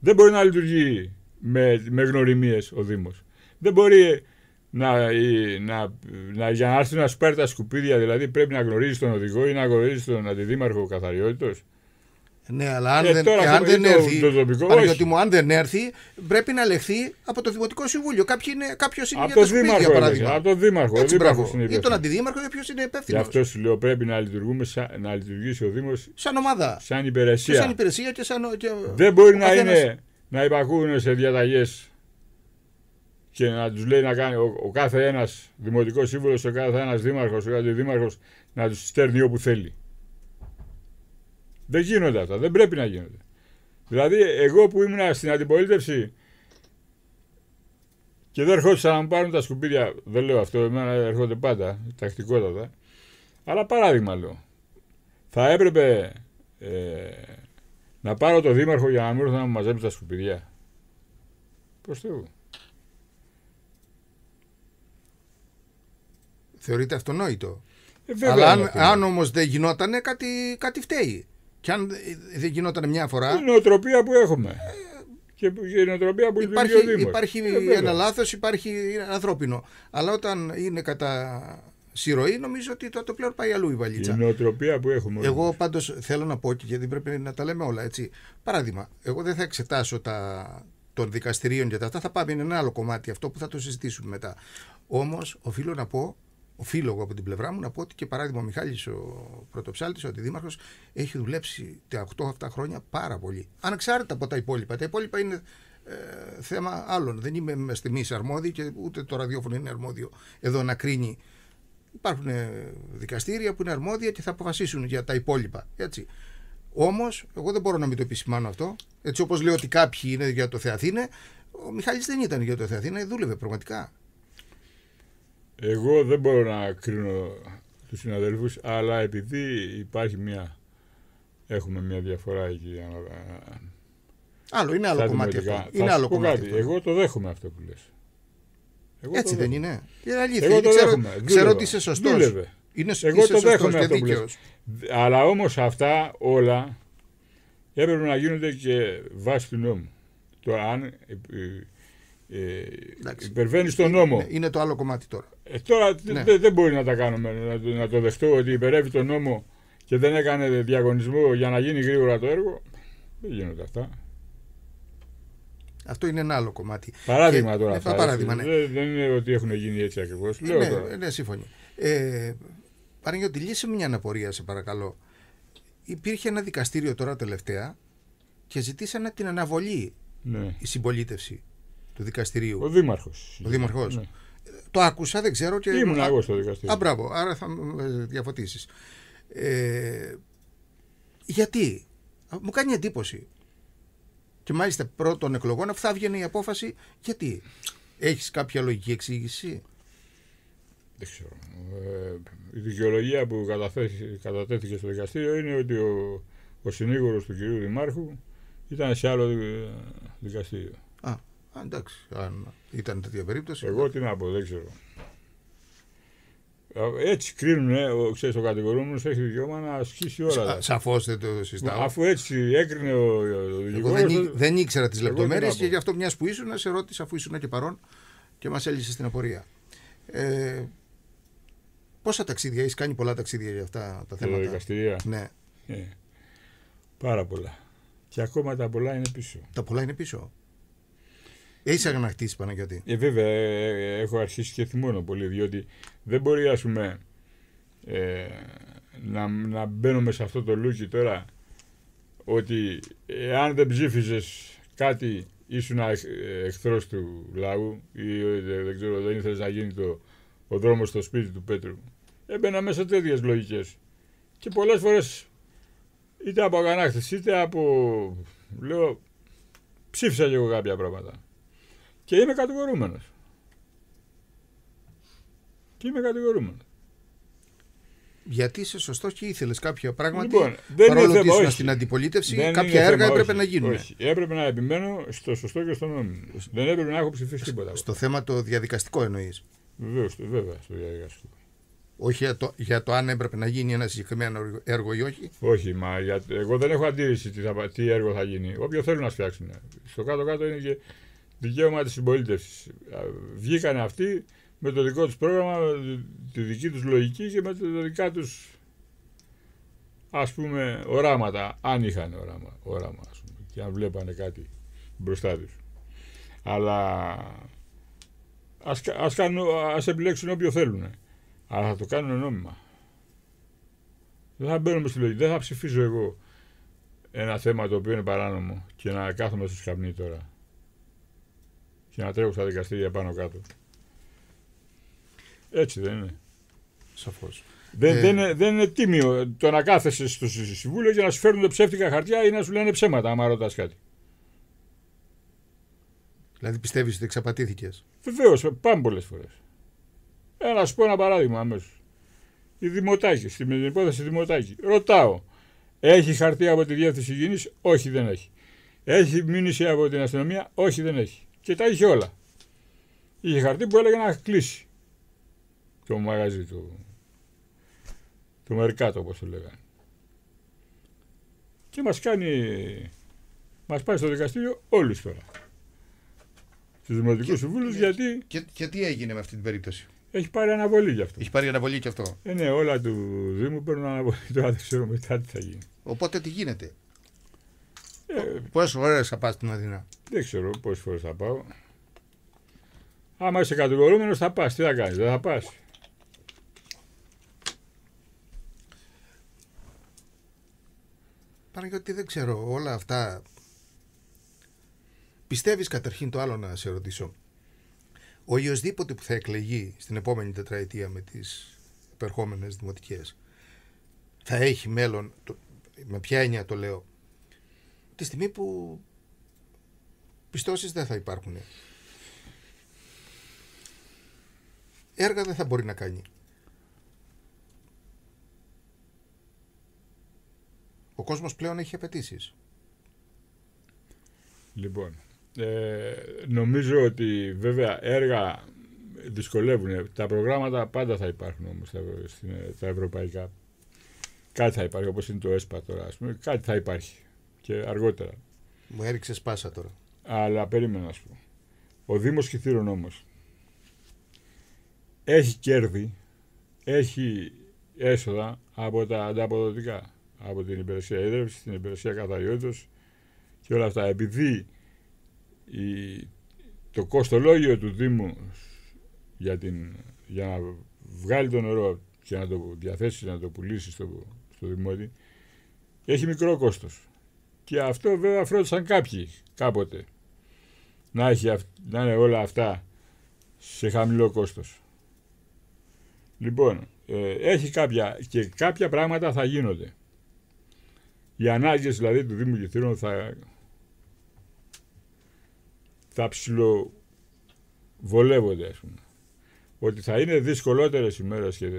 Δεν μπορεί να λειτουργεί με, με γνωριμίες ο Δήμος. Δεν μπορεί να, ή, να, να, για να έρθει να σου πάρει τα σκουπίδια, δηλαδή πρέπει να γνωρίζει τον οδηγό ή να γνωρίζει τον αντιδήμαρχο καθαριότητος. Ναι, αλλά αν, ε, δεν, αν δεν έρθει. Το, το μου, αν δεν έρθει, πρέπει να ελεχθεί από το Δημοτικό Συμβούλιο. Κάποιο είναι, κάποιος είναι από για το Δήμαρχο, για παράδειγμα. Από τον Δήμαρχο. Έτσι, δήμαρχος είναι ή τον Αντιδήμαρχο, ή ποιο είναι υπεύθυνος. Γι' αυτό σου λέω πρέπει να, λειτουργούμε, να λειτουργήσει ο Δήμος. Σαν ομάδα. Σαν υπηρεσία. δεν μπορεί να, είναι, να υπακούν σε διαταγές και να τους λέει να κάνει ο, ο κάθε ένας δημοτικός σύμβουλος, ο κάθε ένας δήμαρχος, ο κάθε δήμαρχος να τους στέρνει όπου θέλει. Δεν γίνονται αυτά, δεν πρέπει να γίνονται. Δηλαδή, εγώ που ήμουν στην αντιπολίτευση και δεν ερχόντουσαν να μου πάρουν τα σκουπίδια, δεν λέω αυτό, εμένα έρχονται πάντα, τακτικότατα. Αλλά παράδειγμα λέω, θα έπρεπε ε, να πάρω το δήμαρχο για να μην έρθουν να μου μαζέψουν τα σκουπιδιά. Προς θεωρείται αυτονόητο. Ε, Αλλά αν, αν όμως δεν γινόταν, κάτι, κάτι φταίει. Και αν δεν γινόταν μια φορά. η νοοτροπία που έχουμε. Και η νοοτροπία που υπάρχει, ο Υπάρχει ε, ένα λάθος, υπάρχει ένα ανθρώπινο. Αλλά όταν είναι κατά συρροή, νομίζω ότι το πλέον πάει αλλού η βαλίτσα. Η νοοτροπία που έχουμε. Εγώ πάντως θέλω να πω, και γιατί πρέπει να τα λέμε όλα έτσι. Παράδειγμα, εγώ δεν θα εξετάσω τα, των δικαστηρίων και τα αυτά. Θα πάμε είναι ένα άλλο κομμάτι αυτό που θα το συζητήσουμε μετά. Όμως, οφείλω να πω οφείλω εγώ από την πλευρά μου να πω ότι και παράδειγμα ο Μιχάλης ο Πρωτοψάλτης, ο Αντιδήμαρχος, έχει δουλέψει τα 8 αυτά χρόνια πάρα πολύ. Ανεξάρτητα από τα υπόλοιπα. Τα υπόλοιπα είναι ε, θέμα άλλων. Δεν είμαι μες εμεί αρμόδιο και ούτε το ραδιόφωνο είναι αρμόδιο εδώ να κρίνει. Υπάρχουν ε, δικαστήρια που είναι αρμόδια και θα αποφασίσουν για τα υπόλοιπα. Έτσι. Όμως, εγώ δεν μπορώ να μην το επισημάνω αυτό. Έτσι, όπως λέω ότι κάποιοι είναι για το Θεαθήνε, ο Μιχάλης δεν ήταν για το Θεαθήνε, δούλευε πραγματικά. Εγώ δεν μπορώ να κρίνω τους συναδέλφους, αλλά επειδή υπάρχει μια... Έχουμε μια διαφορά εκεί. Άλλο, είναι άλλο κομμάτι αυτό. Είναι άλλο κομμάτι κάτι, Εγώ το δέχομαι αυτό που λες. Έτσι δεν είναι. Είναι αλήθεια. Εγώ το ξέρω, ξέρω ότι είσαι σωστός. Δούλευε. Είναι, εγώ είσαι το δέχομαι Αλλά όμως αυτά όλα έπρεπε να γίνονται και βάσει του νόμου. Το αν ε, υπερβαίνει τον νόμο. Ναι, είναι, το άλλο κομμάτι τώρα. Ε, τώρα ναι. δεν μπορεί να τα κάνουμε. Να, το δεχτώ ότι υπερεύει τον νόμο και δεν έκανε διαγωνισμό για να γίνει γρήγορα το έργο. Δεν γίνονται αυτά. Αυτό είναι ένα άλλο κομμάτι. Παράδειγμα ε, τώρα. Ε, ναι. δεν, δεν είναι ότι έχουν γίνει έτσι ακριβώς. Ναι, ναι, ναι, σύμφωνοι. Ε, λύσε μια αναπορία, σε παρακαλώ. Υπήρχε ένα δικαστήριο τώρα τελευταία και ζητήσανε την αναβολή ναι. η συμπολίτευση του δικαστηρίου. Ο Δήμαρχος. Ο Δήμαρχος. Ναι. Το άκουσα, δεν ξέρω. Και... Ήμουν εγώ στο δικαστήριο. Α, μπράβο, άρα θα με διαφωτίσεις. Ε, γιατί μου κάνει εντύπωση. Και μάλιστα πρώτων εκλογών, αφού θα η απόφαση, γιατί. Έχεις κάποια λογική εξήγηση. Δεν ξέρω. Ε, η δικαιολογία που κατατέθηκε στο δικαστήριο είναι ότι ο, ο συνήγορος του κυρίου Δημάρχου ήταν σε άλλο ε, δικαστήριο εντάξει, αν ήταν τέτοια περίπτωση. Εγώ τι να πω, δεν ξέρω. Έτσι κρίνουν, ξέρεις, ο κατηγορούμενος έχει δικαίωμα να ασκήσει όλα. Δηλαδή. Σαφώς δεν το συζητάω. Αφού έτσι έκρινε ο, ο Δεν, ε, δεν ήξερα τις λεπτομέρειε και γι' αυτό μιας που ήσουν, σε ρώτησε αφού ήσουν και παρόν και μας έλυσες στην απορία. Ε, πόσα ταξίδια έχεις κάνει, πολλά ταξίδια για αυτά τα ε, θέματα. Τα δικαστήρια. Ναι. Ε, πάρα πολλά. Και ακόμα τα πολλά είναι πίσω. Τα πολλά είναι πίσω. Είσαι πάνω Παναγιώτη. Ε, βέβαια, ε, ε, έχω αρχίσει και θυμώνω πολύ, διότι δεν μπορεί, ας πούμε, ε, να, να μπαίνουμε σε αυτό το λούκι τώρα ότι ε, αν δεν ψήφιζες κάτι ήσουν εχθρός του λαού ή δεν ξέρω, δεν ήθελες να γίνει το, ο δρόμος στο σπίτι του Πέτρου. Έμπαινα μέσα τέτοιες λογικές. Και πολλές φορές είτε από αγανάκτηση είτε από. Λέω, ψήφισα εγώ κάποια πράγματα. Και είμαι κατηγορούμενος. Και είμαι κατηγορούμενος. Γιατί είσαι σωστός και ήθελες κάποια πράγματα. Λοιπόν, δεν παρόλο είναι θέμα, στην αντιπολίτευση, κάποια έργα έπρεπε να γίνουν. Όχι. Έπρεπε να επιμένω στο σωστό και στο νόμιμο. Δεν έπρεπε να έχω ψηφίσει τίποτα. Στο θέμα το διαδικαστικό εννοείς. Βεβαίως, βέβαια, στο διαδικαστικό. Όχι για το, για το αν έπρεπε να γίνει ένα συγκεκριμένο έργο ή όχι. Όχι, μα για, εγώ δεν έχω αντίρρηση τι, θα, τι έργο θα γίνει. Όποιο θέλουν να φτιάξουν. Στο κάτω-κάτω είναι και δικαίωμα της συμπολίτευσης. Βγήκαν αυτοί με το δικό τους πρόγραμμα, τη δική τους λογική και με τα δικά τους ας πούμε οράματα, αν είχαν οράμα, οράμα πούμε, και αν βλέπανε κάτι μπροστά τους. Αλλά ας, ας επιλέξουν όποιο θέλουν, αλλά θα το κάνουν νόμιμα. Δεν θα μπαίνουμε στη λογική, δεν θα ψηφίζω εγώ ένα θέμα το οποίο είναι παράνομο και να κάθομαι στο σκαμνί τώρα και να τρέχουν στα δικαστήρια πάνω κάτω. Έτσι δεν είναι. Σαφώς. Δεν, ε. δεν, είναι, δεν είναι τίμιο το να κάθεσαι στο συμβούλιο για να σου φέρνουν ψεύτικα χαρτιά ή να σου λένε ψέματα, άμα ρωτάς κάτι. Δηλαδή πιστεύεις ότι εξαπατήθηκες. Βεβαίως, πάμε πολλές φορές. Ε, σου πω ένα παράδειγμα αμέσως. Η Δημοτάκη, στην υπόθεση Δημοτάκη. Ρωτάω, έχει χαρτί από τη διεύθυνση υγιεινής, όχι δεν έχει. Έχει μήνυση από την αστυνομία, όχι δεν έχει και τα είχε όλα. Είχε χαρτί που έλεγε να κλείσει το μαγαζί του. Το μερικάτο όπως το λέγανε. Και μας κάνει, μας πάει στο δικαστήριο όλους τώρα. Στους δημοτικούς συμβούλου, γιατί... Και, τι έγινε με αυτή την περίπτωση. Έχει πάρει αναβολή γι' αυτό. Έχει πάρει αναβολή γι' αυτό. Ε, ναι, όλα του Δήμου παίρνουν αναβολή. Τώρα δεν ξέρω μετά τι θα γίνει. Οπότε τι γίνεται. Ε, Πόσε φορέ θα πας στην Αθήνα. Δεν ξέρω πόσες φορές θα πάω. Άμα είσαι κατηγορούμενος, θα πας. Τι θα κάνεις, δεν θα πας. ότι δεν ξέρω όλα αυτά. Πιστεύεις καταρχήν το άλλο να σε ρωτήσω. Ο οποίοδήποτε που θα εκλεγεί στην επόμενη τετραετία με τις επερχόμενες δημοτικές θα έχει μέλλον, με ποια έννοια το λέω, τη στιγμή που πιστώσεις δεν θα υπάρχουν. Έργα δεν θα μπορεί να κάνει. Ο κόσμος πλέον έχει απαιτήσεις. Λοιπόν, ε, νομίζω ότι βέβαια έργα δυσκολεύουν. Τα προγράμματα πάντα θα υπάρχουν όμως στα τα ευρωπαϊκά. Κάτι θα υπάρχει, όπως είναι το ΕΣΠΑ τώρα, ας πούμε, κάτι θα υπάρχει και αργότερα. Μου έριξες πάσα τώρα. Αλλά περίμενα να σου πω. Ο Δήμος Χιθήρων όμως έχει κέρδη, έχει έσοδα από τα ανταποδοτικά. Από την υπηρεσία ίδρυψη, την υπηρεσία καθαριότητας και όλα αυτά. Επειδή το κοστολόγιο του Δήμου για, την, για να βγάλει το νερό και να το διαθέσει, να το πουλήσει στο, στο δημότη, έχει μικρό κόστος. Και αυτό βέβαια φρόντισαν κάποιοι κάποτε. Να, έχει, να είναι όλα αυτά σε χαμηλό κόστος. Λοιπόν, ε, έχει κάποια και κάποια πράγματα θα γίνονται. Οι ανάγκες δηλαδή του Δήμου Κιθήρων θα, θα ψηλοβολεύονται ας πούμε. Ότι θα είναι δυσκολότερες ημέρες και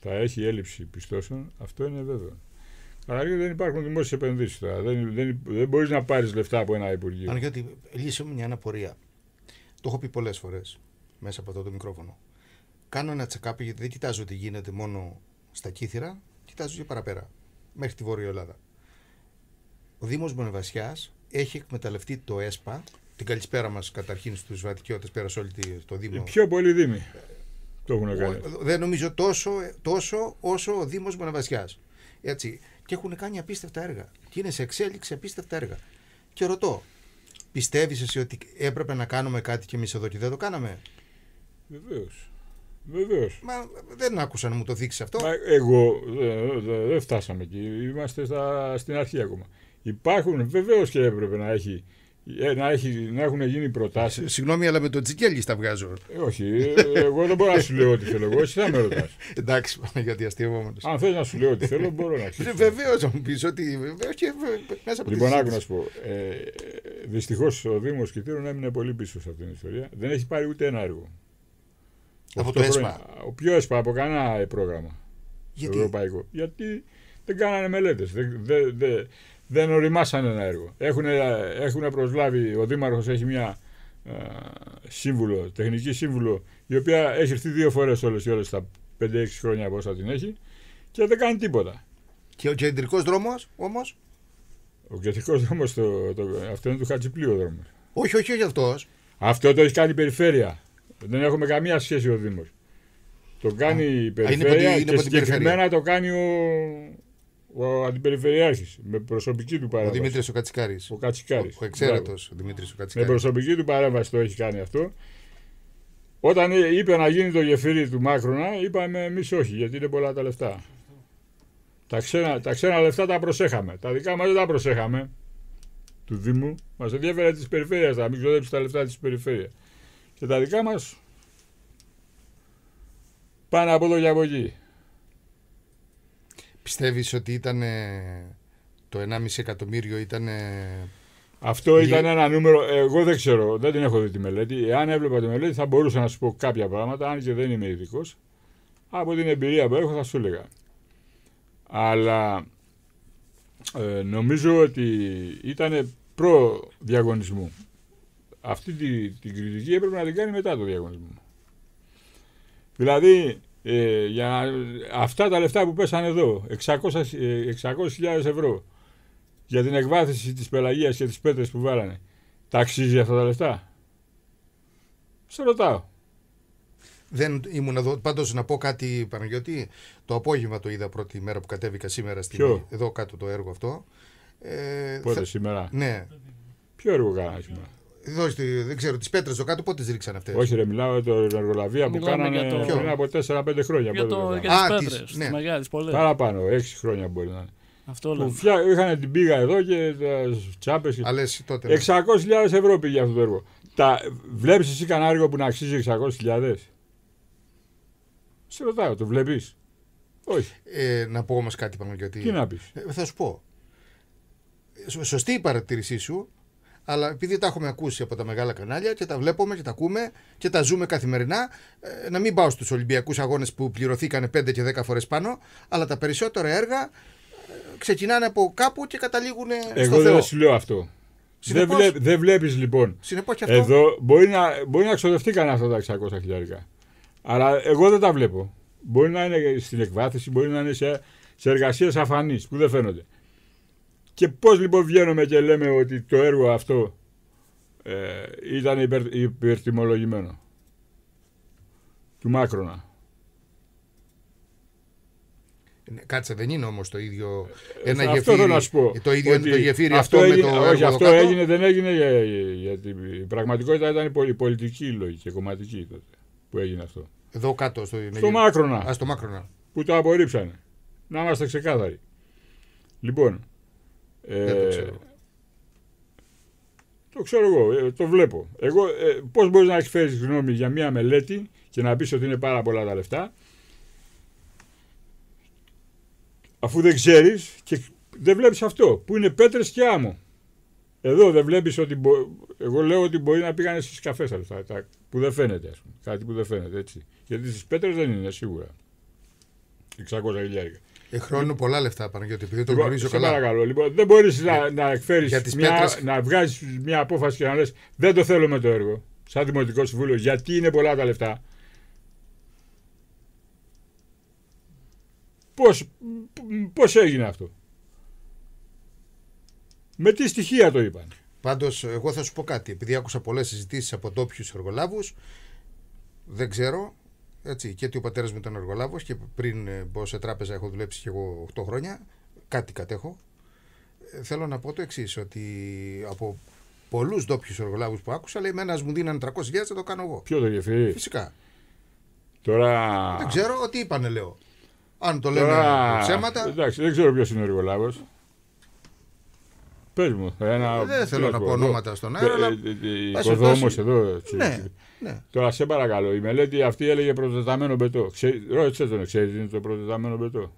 θα έχει έλλειψη πιστώσεων, αυτό είναι βέβαιο. Αλλά δεν υπάρχουν δημόσιες επενδύσεις τώρα. Δεν, δεν, δεν μπορείς να πάρεις λεφτά από ένα Υπουργείο. Αν γιατί λύσε μου μια αναπορία. Το έχω πει πολλές φορές μέσα από αυτό το μικρόφωνο. Κάνω ένα τσεκάπι γιατί δεν κοιτάζω τι γίνεται μόνο στα κύθρα, κοιτάζω και παραπέρα, μέχρι τη Βόρεια Ελλάδα. Ο Δήμος Μονεβασιά έχει εκμεταλλευτεί το ΕΣΠΑ. Την καλησπέρα μας καταρχήν στους βατικιώτε πέρα σε όλη το Δήμο. Οι πιο πολλοί Δήμοι το έχουν κάνει. Δεν νομίζω τόσο, τόσο όσο ο Δήμος Μονεβασιά. Έτσι και έχουν κάνει απίστευτα έργα. Και είναι σε εξέλιξη απίστευτα έργα. Και ρωτώ, πιστεύεις εσύ ότι έπρεπε να κάνουμε κάτι και εμείς εδώ και δεν το κάναμε. Βεβαίως. Βεβαίως. Μα δεν άκουσα να μου το δείξεις αυτό. Μα εγώ ε, δεν φτάσαμε εκεί. Είμαστε στην αρχή ακόμα. Υπάρχουν βεβαίως και έπρεπε να έχει ε, να, έχει, να έχουν γίνει προτάσεις. Ε, συγγνώμη, αλλά με το τσικέλι τα βγάζω. Ε, όχι, ε, εγώ δεν μπορώ να σου λέω ό,τι θέλω. Εγώ εσύ θα με ρωτάς. Εντάξει, γιατί διαστημόμενο. Αν θες να σου λέω ό,τι θέλω, μπορώ να σου Βεβαίω, θα μου πεις ότι. μέσα από Λοιπόν, άκου να σου πω. Ε, Δυστυχώς ο Δήμος Κιτήρων έμεινε πολύ πίσω σε αυτήν την ιστορία. Δεν έχει πάρει ούτε ένα έργο. Από το ΕΣΠΑ. Ο πιο ΕΣΠΑ, από κανένα πρόγραμμα. Γιατί? Ευρωπαϊκό. Γιατί δεν κάνανε μελέτες δεν οριμάσαν ένα έργο. Έχουν, έχουν προσλάβει, ο Δήμαρχος έχει μια ε, σύμβουλο, τεχνική σύμβουλο, η οποία έχει έρθει δύο φορές όλες και όλες τα 5-6 χρόνια από όσα την έχει και δεν κάνει τίποτα. Και ο κεντρικός δρόμος όμως. Ο κεντρικός δρόμος, το, το, αυτό είναι του Χατζηπλίου ο δρόμος. Όχι, όχι, όχι αυτός. Αυτό το έχει κάνει η περιφέρεια. Δεν έχουμε καμία σχέση ο Δήμος. Το κάνει Α, η περιφέρεια είναι ποτέ, είναι και περιφέρεια. το κάνει ο, ο Αντιπεριφερειάρχης. Με προσωπική του παρέμβαση. Ο Δημήτρης ο Κατσικάρης. Ο Κατσικάρης. Ο, ο εξαίρετος Δημήτρης ο Με προσωπική του παρέμβαση το έχει κάνει αυτό. Όταν είπε να γίνει το γεφύρι του Μάκρονα, είπαμε εμείς όχι, γιατί είναι πολλά τα λεφτά. Τα ξένα, τα ξένα λεφτά τα προσέχαμε. Τα δικά μας δεν τα προσέχαμε του Δήμου. Μας ενδιαφέρε της περιφέρειας να μην ξοδέψει τα λεφτά της περιφέρειας. Και τα δικά μας πάνε από εδώ και από Πιστεύεις ότι ήταν το 1,5 εκατομμύριο ήταν... Αυτό ήταν ένα νούμερο, εγώ δεν ξέρω, δεν την έχω δει τη μελέτη. Εάν έβλεπα τη μελέτη θα μπορούσα να σου πω κάποια πράγματα, αν και δεν είμαι ειδικός. Από την εμπειρία που έχω θα σου έλεγα. Αλλά ε, νομίζω ότι ήταν προ διαγωνισμού. Αυτή τη, την κριτική έπρεπε να την κάνει μετά το διαγωνισμό. Δηλαδή, ε, για αυτά τα λεφτά που πέσανε εδώ, 600.000 ε, ευρώ για την εκβάθυνση της πελαγίας και τις πέτρες που βάλανε, τα αξίζει αυτά τα λεφτά. Σε ρωτάω. Δεν ήμουν εδώ. Πάντως να πω κάτι, Παναγιώτη. Το απόγευμα το είδα πρώτη μέρα που κατέβηκα σήμερα στην. Εδώ κάτω το έργο αυτό. Ε, Πότε σήμερα. Ναι. Ποιο έργο κάνα σήμερα δεν ξέρω, τις πέτρες εδώ κάτω πότε τις ρίξαν αυτές. Όχι, ρε, μιλάω για την εργολαβία που κάνανε το... πριν από 4-5 χρόνια. Για, το... τις ναι. μεγάλες, πολλές. Παραπάνω, 6 χρόνια μπορεί να είναι. Αυτό που φτιά, είχαν την πήγα εδώ και τα τσάπες. Και... τότε. 600.000 ναι. ευρώ πήγε αυτό το έργο. Τα... Βλέπεις εσύ κανένα έργο που να αξίζει 600.000. Σε ρωτάω, το βλέπεις. Όχι. Ε, να πω όμως κάτι πάνω γιατί. Τι να πεις. Ε, θα σου πω. Σωστή η παρατήρησή σου, αλλά επειδή τα έχουμε ακούσει από τα μεγάλα κανάλια και τα βλέπουμε και τα ακούμε και τα ζούμε καθημερινά, ε, να μην πάω στους Ολυμπιακούς Αγώνες που πληρωθήκανε 5 και 10 φορές πάνω, αλλά τα περισσότερα έργα ε, ξεκινάνε από κάπου και καταλήγουν ε, στο Θεό. Εγώ δεν σου λέω αυτό. δεν, βλέπ, δεν βλέπεις λοιπόν. και αυτό. Εδώ μπορεί να, μπορεί να ξοδευτεί κανένας αυτά τα 600 χιλιάρικα. Αλλά εγώ δεν τα βλέπω. Μπορεί να είναι στην εκβάθηση, μπορεί να είναι σε, σε εργασίες που δεν φαίνονται. Και πώς λοιπόν βγαίνουμε και λέμε ότι το έργο αυτό ε, ήταν υπερ, υπερτιμολογημένο του Μάκρονα. Ναι, κάτσε, δεν είναι όμως το ίδιο. Ε, ένα αυτό γεφύρι, θέλω να σου πω. Το ίδιο είναι το γεφύρι αυτό, αυτό έγινε, με το. Όχι, έργο αυτό έγινε, δεν έγινε γιατί η πραγματικότητα ήταν πολύ πολιτική λόγη και κομματική τότε που έγινε αυτό. Εδώ κάτω στο. Στο μάκρονα. στο μάκρονα. Που το απορρίψανε. Να είμαστε ξεκάθαροι. Λοιπόν, ε, δεν το ξέρω. Το ξέρω εγώ, ε, το βλέπω. Εγώ, ε, πώς μπορείς να εκφέρεις γνώμη για μια μελέτη και να πεις ότι είναι πάρα πολλά τα λεφτά, αφού δεν ξέρεις και δεν βλέπεις αυτό, που είναι πέτρες και άμμο. Εδώ δεν βλέπεις ότι, εγώ λέω ότι μπορεί να πήγανε στις καφές αυτά, που δεν φαίνεται, ας πούμε. κάτι που δεν φαίνεται, έτσι. Γιατί στις πέτρες δεν είναι, σίγουρα. 600 χιλιάρια. Ε, χρόνο λοιπόν, πολλά λεφτά γιατί επειδή το λοιπόν, γνωρίζω καλά. παρακαλώ, λοιπόν, δεν μπορείς να, να εκφέρεις να βγάζεις μια απόφαση και να λες Δεν το θέλουμε το έργο. Σαν Δημοτικό Συμβούλιο, γιατί είναι πολλά τα λεφτά. Πώς, πώς έγινε αυτό. Με τι στοιχεία το είπαν. Πάντως, εγώ θα σου πω κάτι. Επειδή άκουσα πολλές συζητήσεις από τόπιου εργολάβους, δεν ξέρω, έτσι, ότι ο πατέρας μου ήταν εργολάβος και πριν ε, μπω σε τράπεζα έχω δουλέψει και εγώ 8 χρόνια. Κάτι κατέχω. Ε, θέλω να πω το εξής, ότι από πολλούς ντόπιους εργολάβους που άκουσα, λέει: Μένα μου δίνανε 300.000, θα το κάνω εγώ. Ποιο το γεφυρί. Φυσικά. Τώρα. Δεν ξέρω, τι είπανε, λέω. Αν το λέμε Τώρα... ψέματα. Εντάξει, δεν ξέρω ποιος είναι ο εργολάβος. Πες μου, ε, Δεν θέλω να πω ονόματα στον ε, αέρα. Ε, αλλά... εδώ. Ναι, ναι. Τώρα σε παρακαλώ, η μελέτη αυτή έλεγε προτεταμένο πετό. Ξέρεις Ρώτησες τον, ξέρεις τι είναι το προτεταμένο πετό.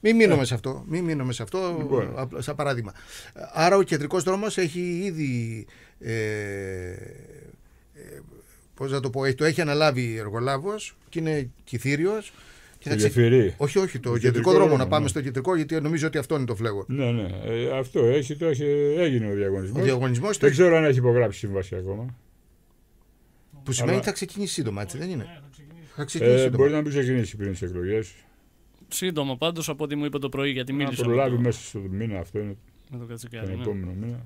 Μην μείνουμε σε αυτό. Μην μείνουμε σε αυτό. Σαν παράδειγμα. Άρα ο κεντρικός δρόμος έχει ήδη. πώς να το πω, το έχει αναλάβει εργολάβος και είναι κυθύριος όχι, όχι, το, το κεντρικό δρόμο, να πάμε ναι. στο κεντρικό, γιατί νομίζω ότι αυτό είναι το φλέγον. Ναι, ναι. Ε, αυτό έχει, το έχει, έγινε ο διαγωνισμός. Ο διαγωνισμός Δεν το... ξέρω αν έχει υπογράψει σύμβαση ακόμα. Που σημαίνει ότι Αλλά... θα ξεκινήσει σύντομα, έτσι δεν είναι. Ναι, θα ξεκινήσει, ε, Μπορεί να μην ξεκινήσει πριν τις εκλογές. Σύντομα πάντως από ό,τι μου είπε το πρωί, γιατί μίλησε. Να προλάβει μέσα στο μήνα αυτό είναι. Με το, κατσικάρι, ναι.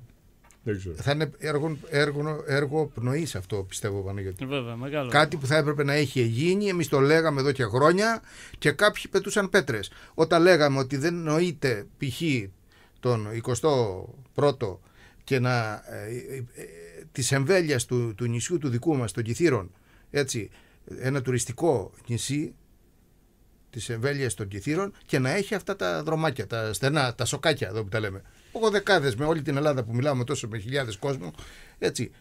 Θα είναι έργο, έργο, έργο πνοής αυτό, πιστεύω, Παναγιώτη. Βέβαια, Κάτι που θα έπρεπε να έχει γίνει. Εμείς το λέγαμε εδώ και χρόνια και κάποιοι πετούσαν πέτρες. Όταν λέγαμε ότι δεν νοείται π.χ. τον 21ο και να, ε, ε, ε του, του νησιού του δικού μας, των Κυθύρων, έτσι, ένα τουριστικό νησί τη εμβέλειας των κυθύρων και να έχει αυτά τα δρομάκια, τα στενά, τα σοκάκια εδώ που τα λέμε. Εγώ δεκάδε με όλη την Ελλάδα που μιλάμε τόσο με χιλιάδες κόσμο. Έτσι.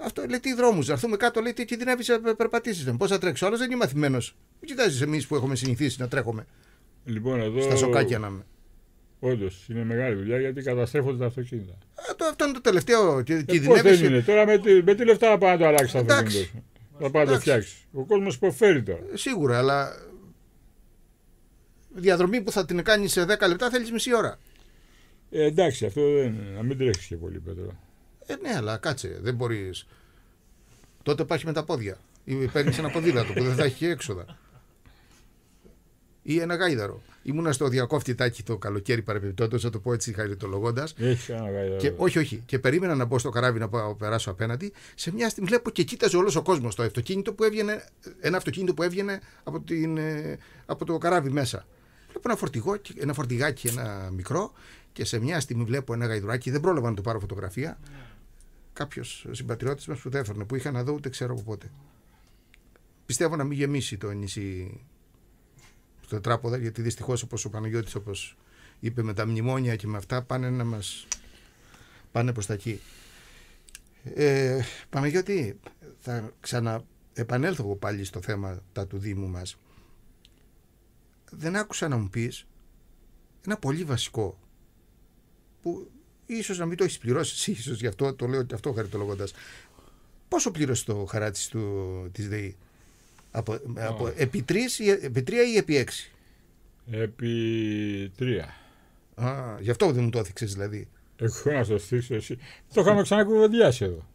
Αυτό λέει τι δρόμους, να έρθουμε κάτω, λέει τι κινδυνεύεις να ε, ε, περπατήσεις. Πώς θα τρέξει, άλλος δεν είναι μαθημένο. Μην κοιτάζεις εμείς που έχουμε συνηθίσει να τρέχουμε. Λοιπόν, εδώ... Στα σοκάκια να είμαι. Όντως, είναι μεγάλη δουλειά γιατί καταστρέφονται τα αυτοκίνητα. Α, αυτό είναι το τελευταίο. Και, ε, κινδυνεύεις. είναι. Τώρα με, τι, λεφτά να πάει να το αλλάξει το Θα πάει να το φτιάξει. Ο κόσμος υποφέρει τώρα. Ε, σίγουρα, αλλά. Διαδρομή που θα την κάνεις σε 10 λεπτά θέλεις μισή ώρα. Ε, εντάξει, αυτό δεν Να μην τρέχει και πολύ, Πέτρο. Ε, ναι, αλλά κάτσε. Δεν μπορείς. Τότε υπάρχει με τα πόδια. Ή παίρνεις ένα ποδήλατο που δεν θα έχει έξοδα. Ή ένα γάιδαρο. Ήμουνα στο διακόφτη τάκι το καλοκαίρι παρεμπιπτόντως, θα το πω έτσι χαριτολογώντα. Και όχι, όχι. Και περίμενα να μπω στο καράβι να περάσω απέναντι. Σε μια στιγμή βλέπω και κοίταζε όλος ο κόσμος το αυτοκίνητο που έβγαινε, ένα αυτοκίνητο που έβγαινε από, την, ε, από το καράβι μέσα. Βλέπω ένα φορτηγό, ένα φορτηγάκι, ένα μικρό και σε μια στιγμή βλέπω ένα γαϊδουράκι, δεν πρόλαβα να το πάρω φωτογραφία. Κάποιος συμπατριώτης μας που το έφερνε, που είχα να δω ούτε ξέρω από πότε. Πιστεύω να μην γεμίσει το νησί στο τράποδα, γιατί δυστυχώς όπως ο Παναγιώτης, όπως είπε, με τα μνημόνια και με αυτά πάνε να μας πάνε προς τα εκεί. Ε, Παναγιώτη, θα ξαναεπανέλθω εγώ πάλι στο θέμα τα του Δήμου μας. Δεν άκουσα να μου πεις ένα πολύ βασικό που ίσως να μην το έχεις πληρώσει, ίσως γι' αυτό το λέω και αυτό χαριτολογώντας. Πόσο πλήρωσε το χαράτσι της ΔΕΗ, από, oh. από, επί, τρεις, επί ή επί έξι Επί τρία Α, γι' αυτό δεν μου το έθιξες δηλαδή. Εγώ να το θίξω εσύ. Το είχαμε ξανακουβεντιάσει εδώ.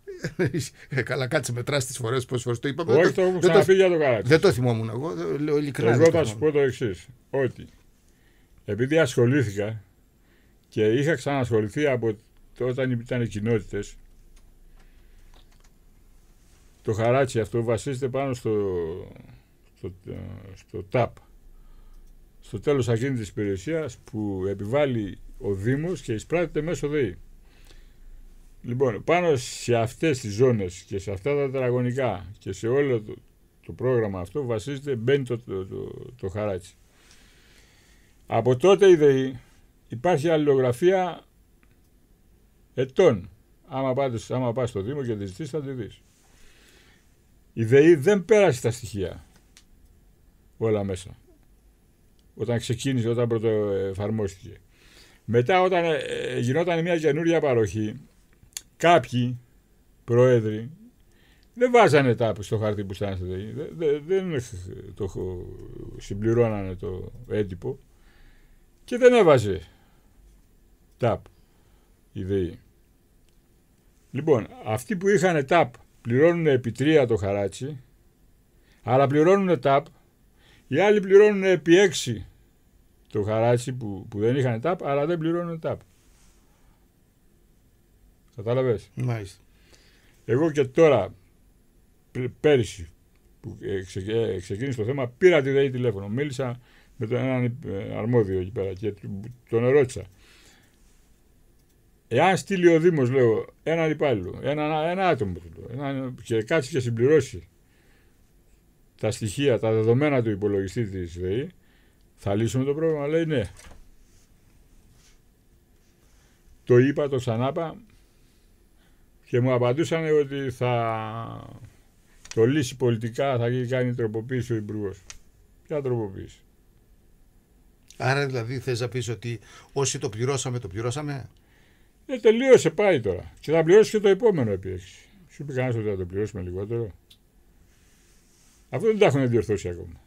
Ε, καλά, κάτσε μετράς τις φορές πόσες φορές το είπαμε. Όχι, το έχουμε ξαναφύγει για το καράτσι. Δεν το θυμόμουν εγώ. Λέω Εγώ θα σου πω το εξής. Ότι επειδή ασχολήθηκα και είχα ξανασχοληθεί από όταν ήταν οι κοινότητες. Το χαράτσι αυτό βασίζεται πάνω στο, στο, στο ΤΑΠ. Στο τέλος ακίνητης της που επιβάλλει ο Δήμος και εισπράττεται μέσω ΔΕΗ. Λοιπόν, πάνω σε αυτές τις ζώνες και σε αυτά τα τετραγωνικά και σε όλο το, πρόγραμμα αυτό βασίζεται, μπαίνει το, το, το, το χαράτσι. Από τότε η ΔΕΗ Υπάρχει αλληλογραφία ετών. Άμα, πάτε πας στο Δήμο και τη ζητήσεις θα τη δεις. Η ΔΕΗ δεν πέρασε τα στοιχεία όλα μέσα. Όταν ξεκίνησε, όταν πρώτο εφαρμόστηκε. Μετά όταν ε, γινόταν μια καινούρια παροχή, κάποιοι πρόεδροι δεν βάζανε τα στο χαρτί που στάνε στη ΔΕΗ. Δεν, δεν το συμπληρώνανε το έντυπο και δεν έβαζε ΤΑΠ, Λοιπόν, αυτοί που είχαν ΤΑΠ πληρώνουν επί τρία το χαράτσι, αλλά πληρώνουν ΤΑΠ, οι άλλοι πληρώνουν επί έξι το χαράτσι που, που δεν είχαν ΤΑΠ, αλλά δεν πληρώνουν ΤΑΠ. Κατάλαβες. Μάλιστα. Εγώ και τώρα, πέρυσι, που ε, ε, ξεκίνησε το θέμα, πήρα τη ΔΕΗ τηλέφωνο. Μίλησα με τον έναν ε, αρμόδιο εκεί πέρα και τον ερώτησα. Εάν στείλει ο Δήμος, λέω, έναν υπάλληλο, ένα, ένα άτομο ένα, και κάτσει και συμπληρώσει τα στοιχεία, τα δεδομένα του υπολογιστή της ΔΕΗ, θα λύσουμε το πρόβλημα. Λέει ναι. Το είπα, το ξανάπα και μου απαντούσαν ότι θα το λύσει πολιτικά, θα κάνει τροποποίηση ο Υπουργός. Ποια τροποποίηση. Άρα δηλαδή θες να πεις ότι όσοι το πληρώσαμε, το πληρώσαμε. Ε, τελείωσε, πάει τώρα. Και θα πληρώσει και το επόμενο επίεξη. Σου πει κανένας ότι θα το πληρώσουμε λιγότερο. Αυτό δεν τα έχουν διορθώσει ακόμα.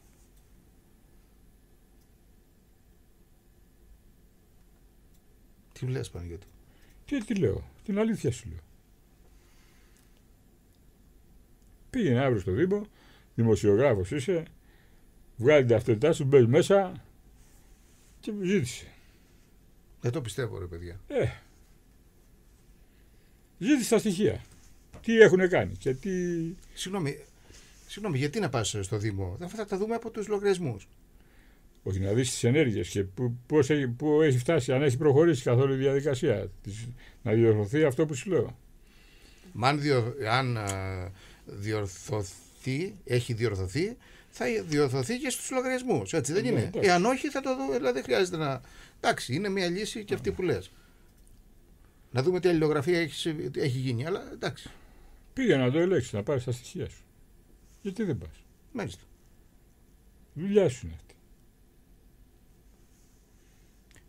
Τι λες Παναγιώτη. Τι, τι λέω. Την αλήθεια σου λέω. Πήγαινε αύριο στο Δήμο, δημοσιογράφος είσαι, βγάλει την αυτοκίνητά σου, μπες μέσα και ζήτησε. Δεν το πιστεύω ρε παιδιά. Ε, Ζήτησε τα στοιχεία. Τι έχουν κάνει και τι. Συγγνώμη, συγγνώμη γιατί να πας στο Δήμο. θα τα δούμε από τους λογαριασμούς. Όχι, να δεις τις ενέργειες και πού έχει, που εχει φτασει αν έχει προχωρήσει καθόλου η διαδικασία. Να διορθωθεί αυτό που σου λέω. Μα αν, αν διορθωθεί, έχει διορθωθεί, θα διορθωθεί και στους λογαριασμούς. Έτσι δεν ε, ναι, είναι. Εάν όχι, θα το δούμε. Δηλαδή χρειάζεται να. Εντάξει, είναι μια λύση και αυτή που λες. Να δούμε τι αλληλογραφία έχεις, έχει γίνει. Αλλά εντάξει. Πήγα να το ελέγξεις, να πάρεις τα στοιχεία σου. Γιατί δεν πας. Μάλιστα. Δουλειά σου είναι αυτή.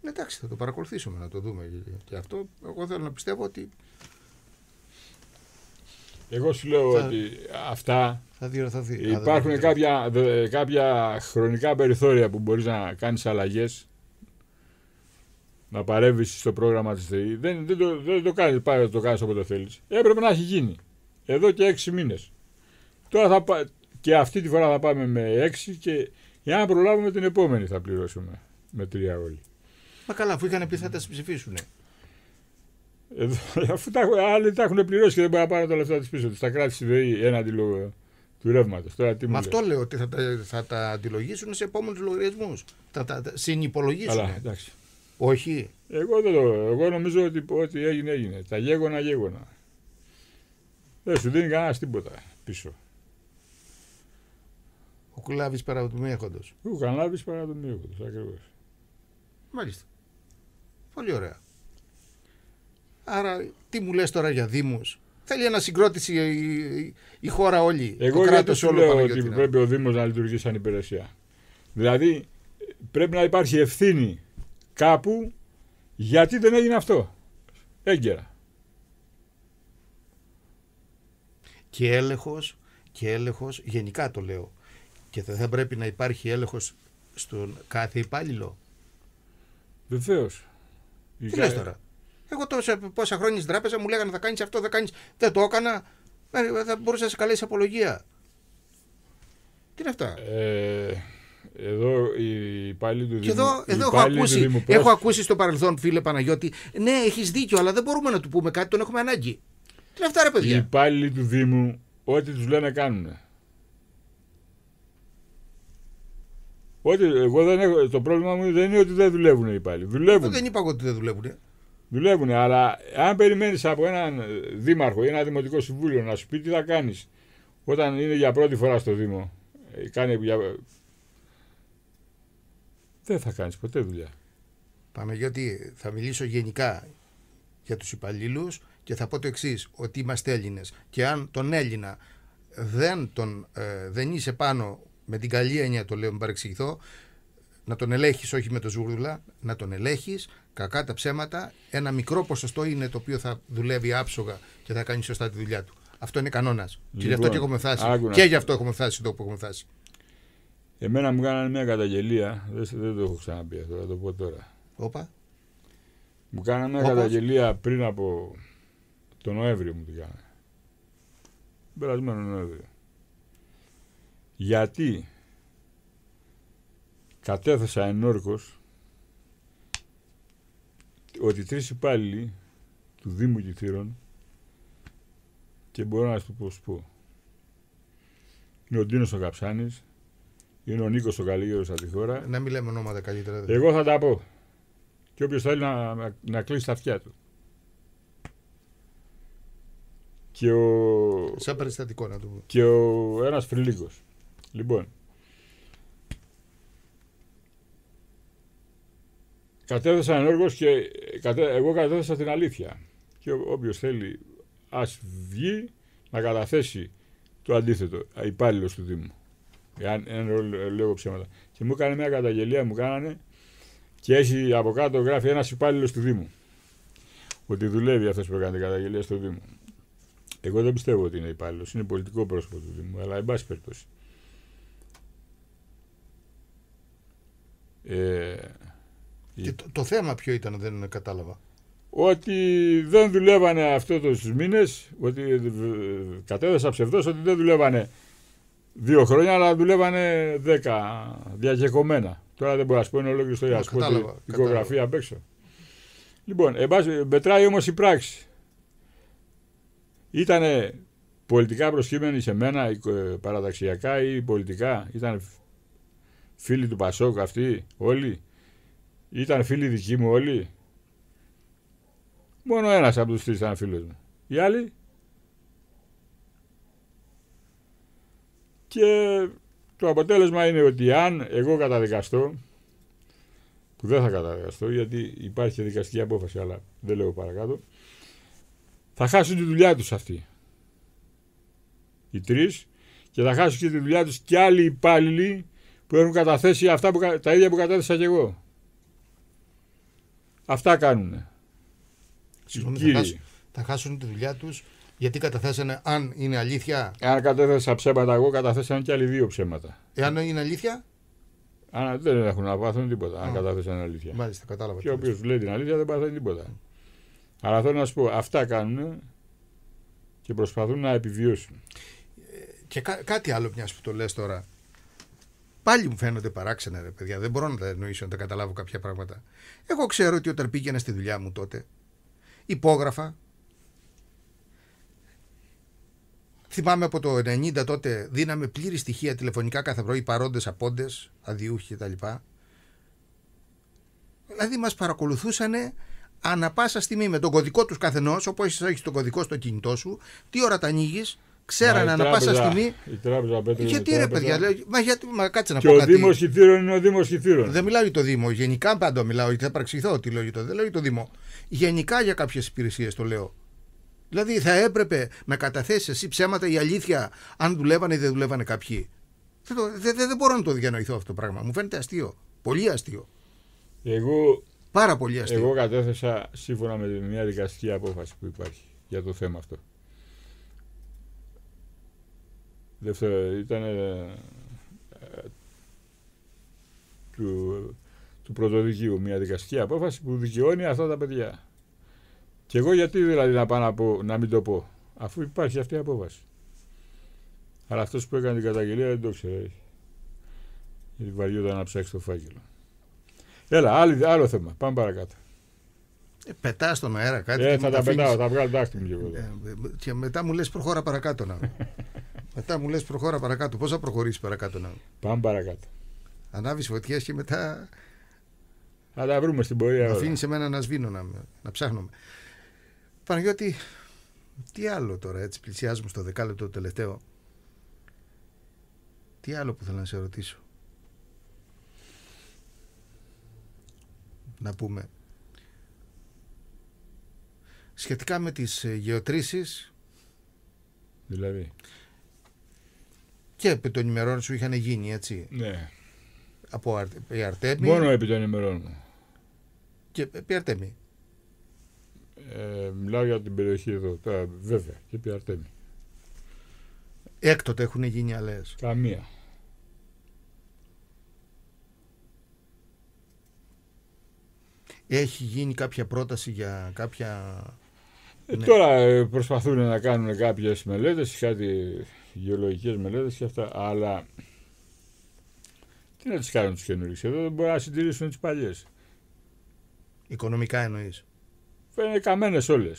Ναι, εντάξει, θα το παρακολουθήσουμε να το δούμε και αυτό. Εγώ θέλω να πιστεύω ότι. Εγώ σου λέω ότι αυτά. Θα δει. Υπάρχουν κάποια, κάποια χρονικά περιθώρια που μπορείς να κάνεις αλλαγές να παρέμβεις στο πρόγραμμα της ΔΕΗ. Δεν, δεν, το, δεν το κάνεις πάει να το κάνεις όποτε θέλεις. Έπρεπε να έχει γίνει. Εδώ και έξι μήνες. Τώρα θα και αυτή τη φορά θα πάμε με έξι και για να προλάβουμε την επόμενη θα πληρώσουμε με τρία όλοι. Μα καλά, αφού είχαν πει θα τα ψηφίσουν. Εδώ, αφού τα, άλλοι τα έχουν πληρώσει και δεν μπορεί να πάρουν τα λεφτά της πίσω τους. Τα κράτησε η ΔΕΗ έναντι λόγω του ρεύματος. Μα αυτό λέω ότι θα τα, θα τα αντιλογίσουν σε επόμενους λογαριασμούς. Θα τα, συνυπολογίσουν. Καλά, εντάξει. Όχι. Εγώ, δεν το, εγώ νομίζω ότι ό,τι έγινε έγινε. Τα γέγονα γέγονα. Δεν σου δίνει κανένας τίποτα πίσω. Ο κουλάβης παρά του μέχοντο. Ο κουλάβης παρά ακριβώς. Μάλιστα. Πολύ ωραία. Άρα, τι μου λες τώρα για Δήμους. Θέλει ένα συγκρότηση η, χώρα όλη. Εγώ το λέω ότι πρέπει ο Δήμος να λειτουργεί σαν υπηρεσία. Δηλαδή, πρέπει να υπάρχει ευθύνη κάπου γιατί δεν έγινε αυτό. Έγκαιρα. Και έλεγχος, και έλεγχος, γενικά το λέω, και δεν θα πρέπει να υπάρχει έλεγχος στον κάθε υπάλληλο. Βεβαίως. Τι λες τώρα. Εγώ τόσα, πόσα χρόνια στην τράπεζα μου λέγανε θα κάνεις αυτό, θα κάνεις, δεν το έκανα, ε, θα μπορούσα να σε καλέσει απολογία. Τι είναι αυτά. Ε... Εδώ οι πάλι του Δήμου. Εδώ, εδώ έχω, ακούσει, έχω ακούσει στο παρελθόν, φίλε Παναγιώτη, ναι, έχεις δίκιο, αλλά δεν μπορούμε να του πούμε κάτι, τον έχουμε ανάγκη. Τι είναι αυτά, ρε παιδιά. Οι υπάλληλοι του Δήμου, ό,τι τους λένε κάνουν. Ό,τι, εγώ δεν έχω, το πρόβλημα μου δεν είναι ότι δεν δουλεύουν οι υπάλληλοι. Δουλεύουν. δεν είπα εγώ ότι δεν δουλεύουν. Δουλεύουν, αλλά αν περιμένεις από έναν δήμαρχο ή ένα δημοτικό συμβούλιο να σου πει τι θα κάνεις όταν είναι για πρώτη φορά στο Δήμο, ε, κάνει δεν θα κάνεις ποτέ δουλειά. Πάμε γιατί θα μιλήσω γενικά για τους υπαλλήλους και θα πω το εξής ότι είμαστε Έλληνες και αν τον Έλληνα δεν, τον, ε, δεν είσαι πάνω με την καλή έννοια το λέω, μην παρεξηγηθώ, να τον ελέγχεις όχι με το ζούρδουλα, να τον ελέγχεις, κακά τα ψέματα, ένα μικρό ποσοστό είναι το οποίο θα δουλεύει άψογα και θα κάνει σωστά τη δουλειά του. Αυτό είναι κανόνας. Λοιπόν, και γι' αυτό λοιπόν, και έχουμε φτάσει. Άγουνα. Και γι' αυτό έχουμε φτάσει εδώ που έχουμε φτάσει. Εμένα μου κάνανε μια καταγγελία. Δεν, δεν το έχω ξαναπεί αυτό, θα το πω τώρα. Όπα. Μου κάνανε μια καταγγελία πριν από τον Νοέμβριο μου την κάνανε. περασμένο Νοέμβριο. Γιατί κατέθεσα όρκος ότι τρεις υπάλληλοι του Δήμου Κιθήρων και μπορώ να σου πω πω. Είναι ο Ντίνος ο Καψάνης, είναι ο Νίκος ο καλύτερος από τη χώρα. Ε, να μην λέμε ονόματα καλύτερα. Εγώ θα τα πω. Και όποιος θέλει να, να, κλείσει τα αυτιά του. Και ο... Σαν περιστατικό να το πω. Και ο ένας φρυλίγκος. Λοιπόν. Κατέθεσα έργο και κατέ... εγώ κατέθεσα την αλήθεια. Και όποιος θέλει ας βγει να καταθέσει το αντίθετο, υπάλληλος του Δήμου. Ένα ρόλο λέω ψέματα. Και μου έκανε μια καταγγελία, μου κάνανε και έχει από κάτω γράφει ένας υπάλληλος του Δήμου. Ότι δουλεύει αυτός που έκανε την καταγγελία στο Δήμο. Εγώ δεν πιστεύω ότι είναι υπάλληλος, είναι πολιτικό πρόσωπο του Δήμου, αλλά εν πάση περιπτώσει. Ε, και το, το, θέμα ποιο ήταν, δεν κατάλαβα. Ότι δεν δουλεύανε αυτό τους μήνες, ότι ε, κατέδωσα ψευδό ότι δεν δουλεύανε Δύο χρόνια, αλλά δουλεύανε δέκα διαγεκομένα. Τώρα δεν μπορώ να σου πω, είναι ολόκληρη ιστορία. Σου πω την οικογραφία απ' έξω. Λοιπόν, μετράει όμως η πράξη. Ήτανε πολιτικά προσκύμενοι σε μένα, παραταξιακά ή πολιτικά. Ήταν φίλοι του Πασόκ αυτοί όλοι. Ήταν φίλοι δικοί μου όλοι. Μόνο ένας από τους τρεις ήταν φίλος μου. Οι άλλοι Και το αποτέλεσμα είναι ότι αν εγώ καταδικαστώ, που δεν θα καταδικαστώ γιατί υπάρχει δικαστική απόφαση, αλλά δεν λέω παρακάτω, θα χάσουν τη δουλειά τους αυτοί. Οι τρεις και θα χάσουν και τη δουλειά τους και άλλοι υπάλληλοι που έχουν καταθέσει αυτά τα ίδια που κατάθεσα και εγώ. Αυτά κάνουν. Συγγνώμη, θα, θα χάσουν τη δουλειά τους γιατί καταθέσανε, αν είναι αλήθεια. Αν κατέθεσα ψέματα, εγώ καταθέσανε και άλλοι δύο ψέματα. Εάν είναι αλήθεια. Αν δεν έχουν να πάθουν τίποτα, αν καταθέσανε αλήθεια. Μάλιστα, κατάλαβα. Και όποιο λέει την αλήθεια δεν πάθανε τίποτα. Αλλά θέλω να σου πω, αυτά κάνουν και προσπαθούν να επιβιώσουν. Ε, και κάτι άλλο, μιας που το λες τώρα. Πάλι μου φαίνονται παράξενα, ρε παιδιά. Δεν μπορώ να τα εννοήσω, να τα καταλάβω κάποια πράγματα. Εγώ ξέρω ότι όταν πήγαινα στη δουλειά μου τότε, υπόγραφα Θυμάμαι από το 90 τότε δίναμε πλήρη στοιχεία τηλεφωνικά κάθε πρωί, παρόντες, απόντες, αδιούχοι κτλ. Δηλαδή μας παρακολουθούσαν ανα πάσα στιγμή με τον κωδικό τους καθενός, όπως έχεις τον κωδικό στο κινητό σου, τι ώρα τα ανοίγεις, ξέρανε ανα πάσα στιγμή. Η τράπεζα, γιατί ρε παιδιά, λέω, μα, γιατί, μα κάτσε να πω. Και ο Δήμο Χιθήρων είναι ο Δήμος Δεν μιλάω για το Δήμο. Γενικά πάντα μιλάω, γιατί θα παραξηγηθώ τι το, δεν λέω για το Δήμο. Γενικά για κάποιες υπηρεσίες το λέω. Δηλαδή θα έπρεπε να καταθέσεις εσύ ψέματα η αλήθεια αν δουλεύανε ή δεν δουλεύανε κάποιοι. Δεν, δεν, δεν μπορώ να το διανοηθώ αυτό το πράγμα. Μου φαίνεται αστείο. Πολύ αστείο. Εγώ, Πάρα πολύ αστείο. Εγώ κατέθεσα σύμφωνα με μια δικαστική απόφαση που υπάρχει για το θέμα αυτό. Δεύτερο, ήταν ε, ε, του, του μια δικαστική απόφαση που δικαιώνει αυτά τα παιδιά. Και εγώ γιατί δηλαδή να πάω να, να μην το πω, αφού υπάρχει αυτή η απόβαση. Αλλά αυτός που έκανε την καταγγελία δεν το ξέρει. Γιατί βαριόταν να ψάξει το φάκελο. Έλα, άλλη, άλλο θέμα. Πάμε παρακάτω. Ε, Πετά στον αέρα κάτι. Ε, θα τα πετάω, θα βγάλω δάχτυλο και εγώ. Ε, ε, και μετά μου λες προχώρα παρακάτω να. μετά μου λες προχώρα παρακάτω. Πώς θα προχωρήσεις παρακάτω να. Πάμε παρακάτω. Ανάβεις φωτιά και μετά. Θα τα βρούμε στην πορεία. Αφήνεις εμένα να σβήνω να, να ψάχνουμε. Παναγιώτη, τι άλλο τώρα, έτσι πλησιάζουμε στο δεκάλεπτο το τελευταίο. Τι άλλο που θέλω να σε ρωτήσω. Να πούμε. Σχετικά με τις ε, γεωτρήσεις... Δηλαδή... Και επί των ημερών σου είχαν γίνει, έτσι. Ναι. Από η Αρτέμι. Μόνο επί των ημερών μου. Και επί Αρτέμι. Ε, μιλάω για την περιοχή εδώ, βέβαια, και πει Αρτέμι. Έκτοτε έχουν γίνει αλλαίες Καμία. Έχει γίνει κάποια πρόταση για κάποια... Ε, ναι. Τώρα ε, προσπαθούν να κάνουν κάποιες μελέτες, κάτι γεωλογικές μελέτες και αυτά, αλλά τι να τις κάνουν τους καινούριους εδώ, δεν μπορούν να συντηρήσουν τις παλιές. Οικονομικά εννοείς είναι καμένες όλες.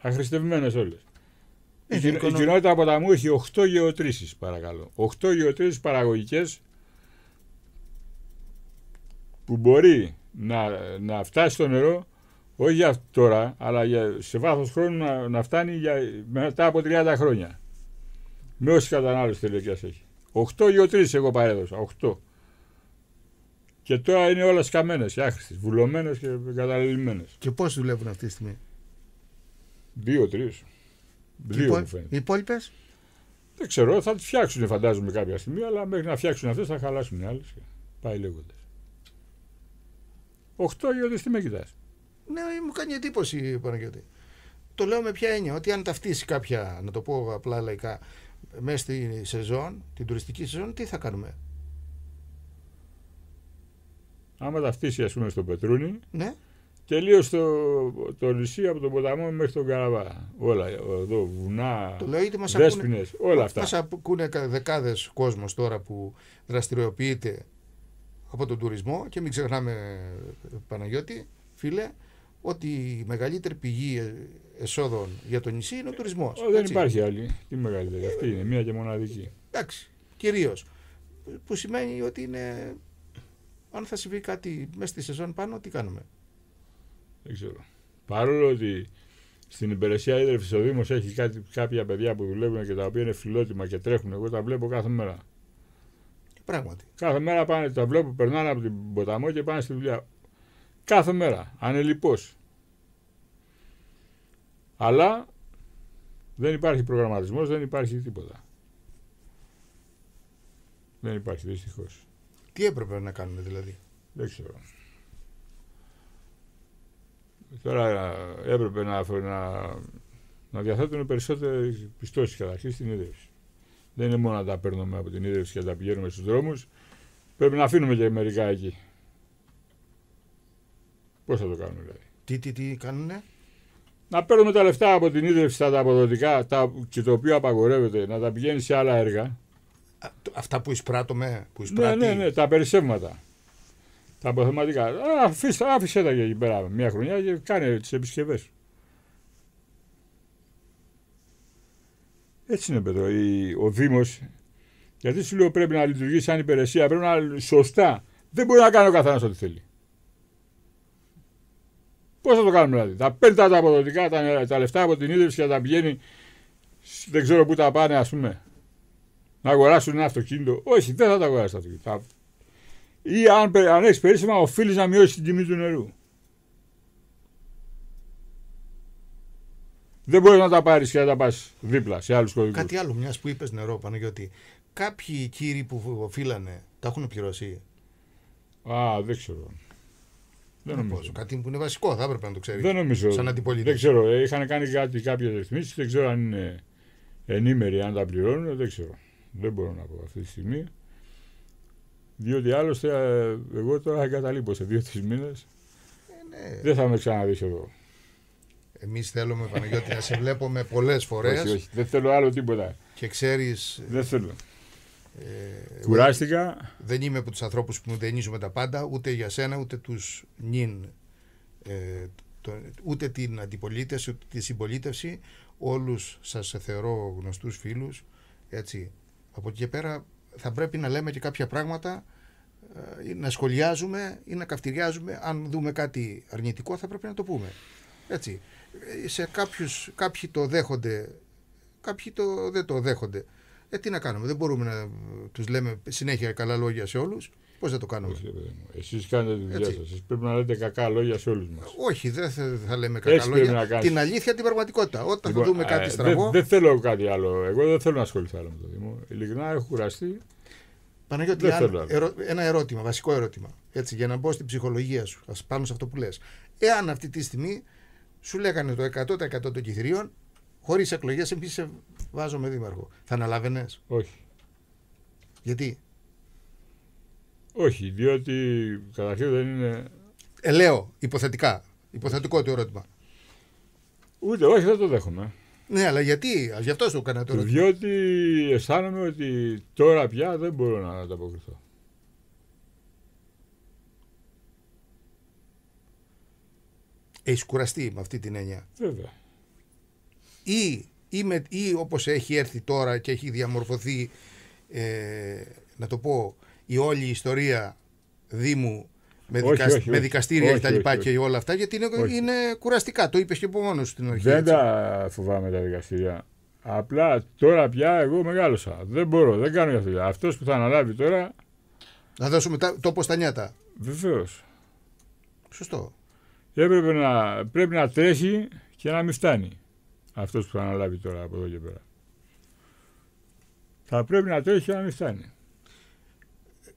Αχρηστευμένες όλες. Η, κοινότητα ε, η κοινότητα ποταμού έχει 8 γεωτρήσεις, παρακαλώ. 8 γεωτρήσεις παραγωγικές που μπορεί να, να φτάσει στο νερό όχι για τώρα, αλλά για, σε βάθος χρόνου να, να φτάνει για, μετά από 30 χρόνια. Με όση κατανάλωση τελικά έχει. 8 γεωτρήσει εγώ παρέδωσα. 8. Και τώρα είναι όλα σκαμμένες και άχρηστες, βουλωμένες και εγκαταλελειμμένες. Και πώς δουλεύουν αυτή τη στιγμή, Δύο-τρει. Δύο, υπό... μου φαίνεται. Οι υπόλοιπες. Δεν ξέρω, θα τις φτιάξουν φαντάζομαι κάποια στιγμή, αλλά μέχρι να φτιάξουν αυτές θα χαλάσουν οι άλλε. Πάει λέγοντας. Οχτώ Γιώργη, τι με κοιτάς. Ναι, μου κάνει εντύπωση Παναγιώτη. Το λέω με ποια έννοια, ότι αν ταυτίσει κάποια, να το πω απλά λαϊκά, μέσα στη σεζόν, την τουριστική σεζόν, τι θα κάνουμε άμα φτύσει ας πούμε στο Πετρούνι, ναι. τελείωσε το, το νησί από τον ποταμό μέχρι τον Καραβά. Όλα εδώ, βουνά, το όλα αυτά. Μας ακούνε δεκάδες κόσμος τώρα που δραστηριοποιείται από τον τουρισμό και μην ξεχνάμε Παναγιώτη, φίλε, ότι η μεγαλύτερη πηγή ε, εσόδων για το νησί είναι ο τουρισμός. Δεν υπάρχει άλλη. Τι μεγαλύτερη. Αυτή είναι μία και μοναδική. Εντάξει. Κυρίως. Που σημαίνει ότι είναι αν θα συμβεί κάτι μέσα στη σεζόν πάνω, τι κάνουμε. Δεν ξέρω. Παρόλο ότι στην υπηρεσία ίδρυυσης ο Δήμος έχει κάτι, κάποια παιδιά που δουλεύουν και τα οποία είναι φιλότιμα και τρέχουν, εγώ τα βλέπω κάθε μέρα. Πράγματι. Κάθε μέρα πάνε, τα βλέπω, περνάνε από την ποταμό και πάνε στη δουλειά. Κάθε μέρα, ανελειπώς. Αλλά δεν υπάρχει προγραμματισμός, δεν υπάρχει τίποτα. Δεν υπάρχει δυστυχώς. Τι έπρεπε να κάνουμε δηλαδή. Δεν ξέρω. Τώρα ε, έπρεπε να, να, να διαθέτουν περισσότερες πιστώσεις καταρχήν στην ίδρυψη. Δεν είναι μόνο να τα παίρνουμε από την ίδρυψη και να τα πηγαίνουμε στους δρόμους. Πρέπει να αφήνουμε και μερικά εκεί. Πώς θα το κάνουμε δηλαδή. Τι, τι, τι κάνουνε. Να παίρνουμε τα λεφτά από την ίδρυψη, τα αποδοτικά τα, και το οποίο απαγορεύεται να τα πηγαίνει σε άλλα έργα αυτά που εισπράττουμε, που εισπράττει... Ναι, ναι, ναι, τα περισσεύματα. Τα αποθεματικά. Αφήστε, άφησε τα και εκεί πέρα μια χρονιά και κάνε τις επισκευές. Έτσι είναι, παιδό. Ο Δήμος, γιατί σου λέω πρέπει να λειτουργεί σαν υπηρεσία, πρέπει να σωστά. Δεν μπορεί να κάνει ο καθένας ό,τι θέλει. Πώς θα το κάνουμε δηλαδή. Τα παίρνει τα αποδοτικά, τα, τα λεφτά από την ίδρυση και τα πηγαίνει. Δεν ξέρω πού τα πάνε, ας πούμε να αγοράσουν ένα αυτοκίνητο. Όχι, δεν θα τα αγοράσει το αυτοκίνητο. Ή αν, αν έχεις περίσσευμα, οφείλεις να μειώσεις την τιμή του νερού. Δεν μπορείς να τα πάρεις και να τα πας δίπλα σε άλλους κωδικού. Κάτι άλλο, μιας που είπες νερό, Παναγιώτη. Κάποιοι κύριοι που οφείλανε τα έχουν πληρώσει. Α, δεν ξέρω. Δεν λοιπόν, νομίζω. Κάτι που είναι βασικό, θα έπρεπε να το ξέρεις. Δεν νομίζω. Σαν αντιπολίτευση. Δεν ξέρω. Ε, είχαν κάνει κάποιες ρυθμίσεις. Δεν ξέρω αν είναι ενήμεροι, αν τα πληρώνουν. Δεν ξέρω. Δεν μπορώ να πω αυτή τη στιγμή. Διότι άλλωστε ε, εγώ τώρα θα σε δύο-τρει μήνες. Ε, ναι. Δεν θα με ξαναδείς εδώ. Εμείς θέλουμε, Παναγιώτη, να σε βλέπουμε πολλές φορές. Όχι, όχι, δεν θέλω άλλο τίποτα. Και ξέρεις. Δεν θέλω. Ε, Κουράστηκα. Δεν είμαι από τους ανθρώπους που μου δενίζουμε τα πάντα, ούτε για σένα, ούτε τους νυν. Ε, ούτε την αντιπολίτευση, ούτε τη συμπολίτευση. Όλους σας θεωρώ γνωστούς φίλους. Έτσι. Από εκεί και πέρα θα πρέπει να λέμε και κάποια πράγματα, ε, να σχολιάζουμε ή να καυτηριάζουμε. Αν δούμε κάτι αρνητικό θα πρέπει να το πούμε. Έτσι. Ε, σε κάποιους, κάποιοι το δέχονται, κάποιοι το, δεν το δέχονται. Ε, τι να κάνουμε, δεν μπορούμε να τους λέμε συνέχεια καλά λόγια σε όλους. Πώς δεν το κάνουμε. Εσείς κάνετε τη δουλειά σα. πρέπει να λέτε κακά λόγια σε όλους μας. Όχι, δεν θα, λέμε κακά λόγια. Την αλήθεια, την πραγματικότητα. Όταν θα λοιπόν, δούμε ε, κάτι στραβό. Δεν θέλω κάτι άλλο. Εγώ δεν θέλω να ασχοληθώ άλλο με το Δήμο. Ειλικρινά έχω κουραστεί. Παναγιώτη, αν, ένα ερώτημα, βασικό ερώτημα. Έτσι, για να μπω στην ψυχολογία σου, ας πάνω σε αυτό που λες. Εάν αυτή τη στιγμή σου λέγανε το 100% των κυθυρίων, χωρίς εκλογές, εμείς σε βάζουμε δήμαρχο. Θα αναλάβαινες. Όχι. Γιατί όχι, διότι καταρχήν δεν είναι. Ε, λέω, υποθετικά. Υποθετικό το ερώτημα. Ούτε, όχι, δεν το δέχομαι. Ναι, αλλά γιατί, γι' αυτό σου έκανα το ερώτημα. Διότι αισθάνομαι ότι τώρα πια δεν μπορώ να ανταποκριθώ. Έχεις κουραστεί με αυτή την έννοια. Βέβαια. Ή, ή, με, ή όπως έχει έρθει τώρα και έχει διαμορφωθεί, ε, να το πω, η όλη η ιστορία Δήμου με, όχι, δικασ... όχι, με δικαστήρια όχι, και όλα αυτά, γιατί είναι, κουραστικά. Το είπες και από μόνος στην αρχή. Δεν έτσι. τα φοβάμαι τα δικαστήρια. Απλά τώρα πια εγώ μεγάλωσα. Δεν μπορώ, δεν κάνω για δουλειά. Αυτός που θα αναλάβει τώρα. Να δώσουμε τόπο στα νιάτα. Βεβαίως. Σωστό. να, πρέπει να τρέχει και να μην φτάνει. Αυτός που θα αναλάβει τώρα από εδώ και πέρα. Θα πρέπει να τρέχει και να μην φτάνει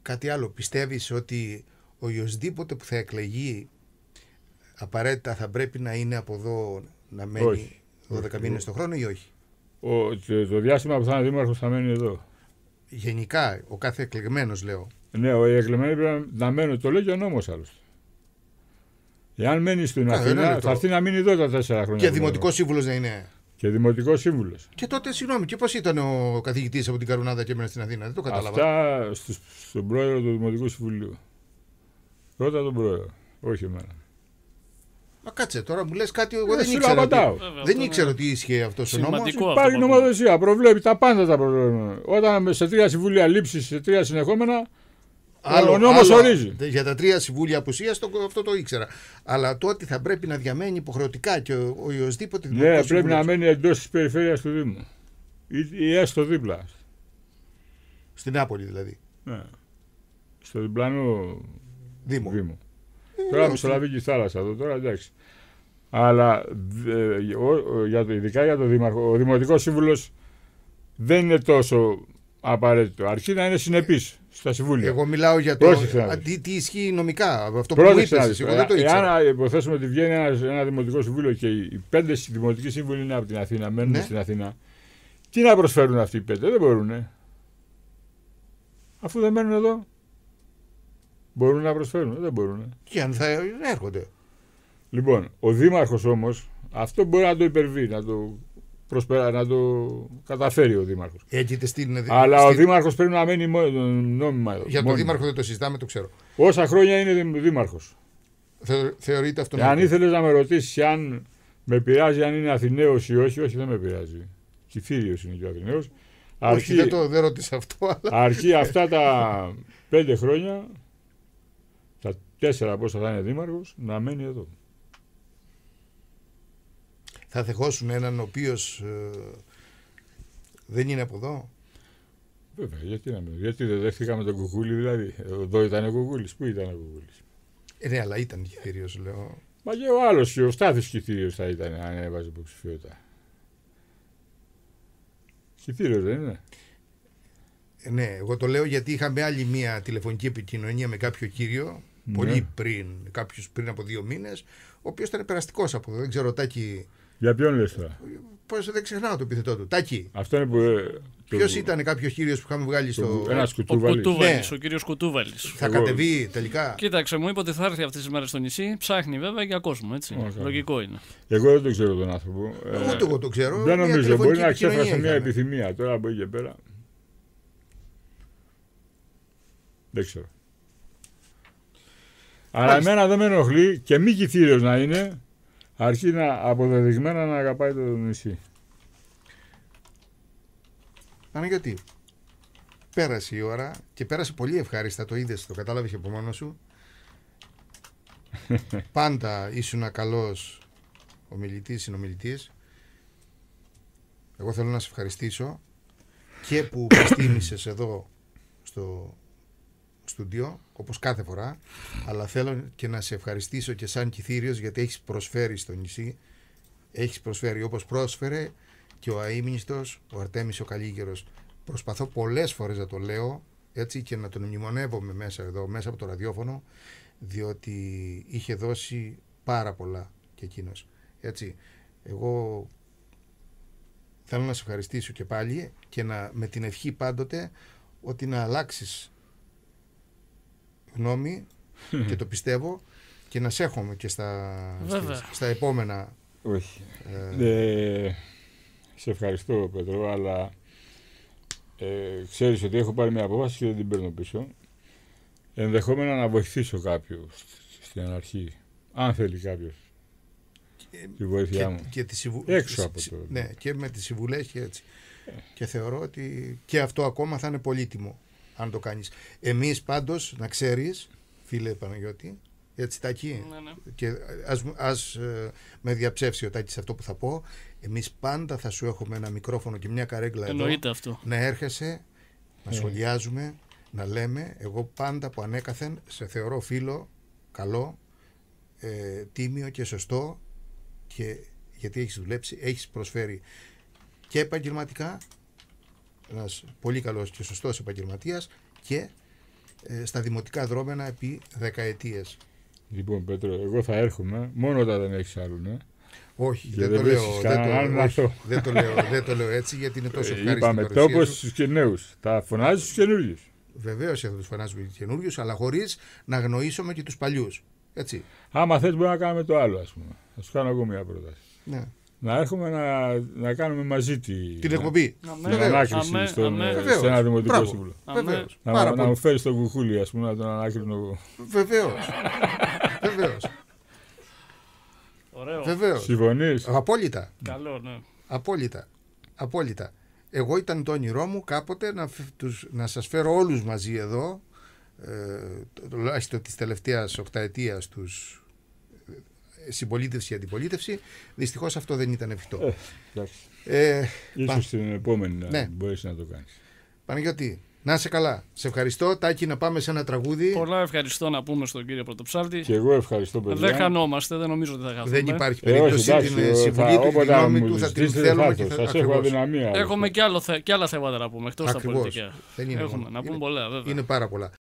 κάτι άλλο. Πιστεύεις ότι ο οποιοδήποτε που θα εκλεγεί απαραίτητα θα πρέπει να είναι από εδώ να μένει όχι, 12 μήνες το χρόνο ή όχι. Ο, το, το διάστημα που θα είναι δήμαρχος θα μένει εδώ. Γενικά, ο κάθε εκλεγμένος λέω. Ναι, ο εκλεγμένο πρέπει να μένει. Το λέει και ο νόμος άλλωστε. Εάν μένει στην Αθήνα, θα έρθει να μείνει εδώ τα τέσσερα χρόνια. Και δημοτικό σύμβουλος να είναι. Και δημοτικός σύμβουλος. Και τότε, συγγνώμη, και πώς ήταν ο καθηγητής από την Καρουνάδα και έμενε στην Αθήνα, δεν το κατάλαβα. Αυτά στους, στον πρόεδρο του Δημοτικού Συμβουλίου. Πρώτα τον πρόεδρο, όχι εμένα. Μα κάτσε τώρα, μου λες κάτι, εγώ ε, δεν, ήξερα. Ότι, Βέβαια, δεν ήξερα είναι... ότι ίσχυε αυτός ο νόμος. Υπάρχει νομοθεσία, προβλέπει τα πάντα τα προβλήματα. Όταν σε τρία συμβούλια λήψει, σε τρία συνεχόμενα, Άλλο, ο νόμος ορίζει. Για τα τρία συμβούλια απουσίας αυτό το ήξερα. Αλλά το ότι θα πρέπει να διαμένει υποχρεωτικά και ο, ο Ναι, πρέπει να μένει εντός της περιφέρειας του Δήμου. Ή, ή έστω δίπλα. Στην Νάπολη δηλαδή. Ναι. Στο διπλανό Δήμο. Δήμο. Ε, τώρα η θάλασσα εδώ τώρα εντάξει. Αλλά ειδικά για το Δήμαρχο, ο Δημοτικός Σύμβουλος δεν είναι τόσο απαραίτητο. Αρχίζει να είναι συνεπής στα συμβούλια. Εγώ μιλάω για το. Α, τι, τι ισχύει νομικά, αυτό που είπε. είπες, εγώ δεν το ήξερα. υποθέσουμε ότι βγαίνει ένας, δημοτικό συμβούλιο και οι πέντε δημοτικοί σύμβουλοι είναι από την Αθήνα, μένουν ναι. στην Αθήνα, τι να προσφέρουν αυτοί οι πέντε, δεν μπορούν. Αφού δεν μένουν εδώ, μπορούν να προσφέρουν, δεν μπορούν. Και αν θα έρχονται. Λοιπόν, ο Δήμαρχος όμως αυτό μπορεί να το υπερβεί, να το προσπέρα να το καταφέρει ο Δήμαρχος. Ε, Στην... Αλλά ο Δήμαρχος πρέπει να μένει νόμιμα εδώ. Για τον Δήμαρχο δεν το συζητάμε, το ξέρω. Όσα χρόνια είναι Δήμαρχο. Θε, θεωρείται αυτό. Αν ήθελες να με ρωτήσεις αν με πειράζει αν είναι Αθηναίος ή όχι, όχι δεν με πειράζει. Κυφύριο είναι και ο Αθηναίος. Όχι, το δεν αυτό. Αλλά... Αρχή αυτά τα πέντε χρόνια, τα τέσσερα πόσα θα είναι Δήμαρχος, να μένει εδώ θα θεχώσουν έναν ο οποίος ε, δεν είναι από εδώ. Βέβαια, γιατί, να μην, γιατί δεν δέχτηκαμε τον Κουκούλη, δηλαδή. Εδώ ήταν ο Κουκούλης. Πού ήταν ο Κουκούλης. Ε, ναι, αλλά ήταν κυθύριο, λέω. Μα και ο άλλος, ο Στάθης κυθύριο θα ήταν, αν έβαζε υποψηφιότητα. Κυθύριο δεν είναι. Ε, ναι, εγώ το λέω γιατί είχαμε άλλη μία τηλεφωνική επικοινωνία με κάποιο κύριο ναι. πολύ πριν, κάποιους πριν από δύο μήνες, ο οποίος ήταν περαστικός από εδώ. Δεν ξέρω, Τάκη, για ποιον λες τώρα. Πώς δεν ξεχνάω το επιθετό του. Τάκι. Αυτό είναι που. Ποιο ε, το... ήταν κάποιος κύριος που είχαμε βγάλει στο. Ένας κουτούβαλη. Ο ναι. ο κύριος Κουτούβαλης. Θα Εγώ... κατεβεί τελικά. Κοίταξε, μου είπε ότι θα έρθει αυτές τις μέρες στο νησί. Ψάχνει βέβαια για κόσμο, έτσι. Λογικό είναι. Εγώ δεν το ξέρω τον άνθρωπο. Ε, εγώ εγώ το ξέρω. Δεν νομίζω. Μπορεί να ξέφρασε μια επιθυμία τώρα από εκεί και πέρα. Δεν ξέρω. Αλλά εμένα δεν με ενοχλεί και μη κυθύριο να είναι Αρχή να αποδεδειγμένα να αγαπάει το νησί. Άρα γιατί. Πέρασε η ώρα και πέρασε πολύ ευχάριστα, το είδες το κατάλαβες από μόνος σου. Πάντα ήσουν καλός ομιλητής, συνομιλητής. Εγώ θέλω να σε ευχαριστήσω και που μας εδώ στο στούντιο, όπως κάθε φορά, αλλά θέλω και να σε ευχαριστήσω και σαν Κιθήριος γιατί έχεις προσφέρει στο νησί, έχεις προσφέρει όπως πρόσφερε και ο αείμνηστος ο Αρτέμις ο Καλήγερος Προσπαθώ πολλές φορές να το λέω έτσι και να τον μνημονεύομαι μέσα εδώ, μέσα από το ραδιόφωνο, διότι είχε δώσει πάρα πολλά και εκείνος. Έτσι, εγώ θέλω να σε ευχαριστήσω και πάλι και να, με την ευχή πάντοτε ότι να αλλάξεις γνώμη και το πιστεύω και να σε έχουμε και στα, στα επόμενα. Όχι. Ε, ε... σε ευχαριστώ, Πέτρο, αλλά ε, ξέρεις ότι έχω πάρει μια απόφαση και δεν την παίρνω πίσω. Ενδεχόμενα να βοηθήσω κάποιο στην αρχή, αν θέλει κάποιος. Ε, τη βοήθειά μου. Και τη από το. Ναι, και με τι συμβουλέ και έτσι. Ε. Και θεωρώ ότι και αυτό ακόμα θα είναι πολύτιμο αν το κάνεις. Εμείς πάντως, να ξέρεις, φίλε Παναγιώτη, έτσι Τάκη, ναι, ναι. και ας, ε, με διαψεύσει ο Τάκης αυτό που θα πω, εμείς πάντα θα σου έχουμε ένα μικρόφωνο και μια καρέκλα εδώ, αυτό. να έρχεσαι, να ναι. σχολιάζουμε, να λέμε, εγώ πάντα που ανέκαθεν σε θεωρώ φίλο, καλό, ε, τίμιο και σωστό και γιατί έχεις δουλέψει, έχεις προσφέρει και επαγγελματικά ένας πολύ καλός και σωστός επαγγελματίας και ε, στα δημοτικά δρόμενα επί δεκαετίες. Λοιπόν, Πέτρο, εγώ θα έρχομαι μόνο όταν δεν έχεις άλλον. Ε. Όχι, δεν, το λέω, δεν, το, λέω, δεν το λέω έτσι γιατί είναι τόσο ε, ευχάριστη Είπαμε τόπο στου και νέου. Τα φωνάζεις τους καινούριους. Βεβαίως θα του φωνάζουμε τους καινούριους, αλλά χωρίς να γνωρίσουμε και τους παλιούς. Έτσι. Άμα θες, μπορούμε να κάνουμε το άλλο, ας πούμε. Θα σου κάνω εγώ μια πρόταση. Ναι να έρχομαι να, να κάνουμε μαζί τη, την εκπομπή. Την ανάκριση στον, ε, σε ένα δημοτικό σύμβουλο. Να, να μου φέρει τον κουκούλι, ας πούμε, να τον ανάκρινω εγώ. Βεβαίως. Βεβαίως. Ωραίο. Απόλυτα. Καλό, ναι. Απόλυτα. Απόλυτα. Εγώ ήταν το όνειρό μου κάποτε να, τους, να σας φέρω όλους μαζί εδώ, ε, τουλάχιστον της τελευταίας οκταετίας τους συμπολίτευση και αντιπολίτευση. Δυστυχώς αυτό δεν ήταν εφικτό. Ε, ε, ίσως πα... στην επόμενη να ναι. μπορέσεις να το κάνεις. Παναγιώτη, να είσαι καλά. Σε ευχαριστώ. Τάκη, να πάμε σε ένα τραγούδι. Πολλά ευχαριστώ να πούμε στον κύριο Πρωτοψάλτη. Και εγώ ευχαριστώ, πολύ. Δεν χανόμαστε, δεν νομίζω ότι θα χαθούμε. Δεν υπάρχει περίπτωση. Ε, όχι, ε, ε, συμβουλή του, θα την θέλουμε. Και θα, σας έχω αδυναμία. Έχουμε και, άλλα θέματα να πούμε εκτός από πολιτικά. Έχουμε, να πούμε πολλά, βέβαια. Είναι πάρα πολλά.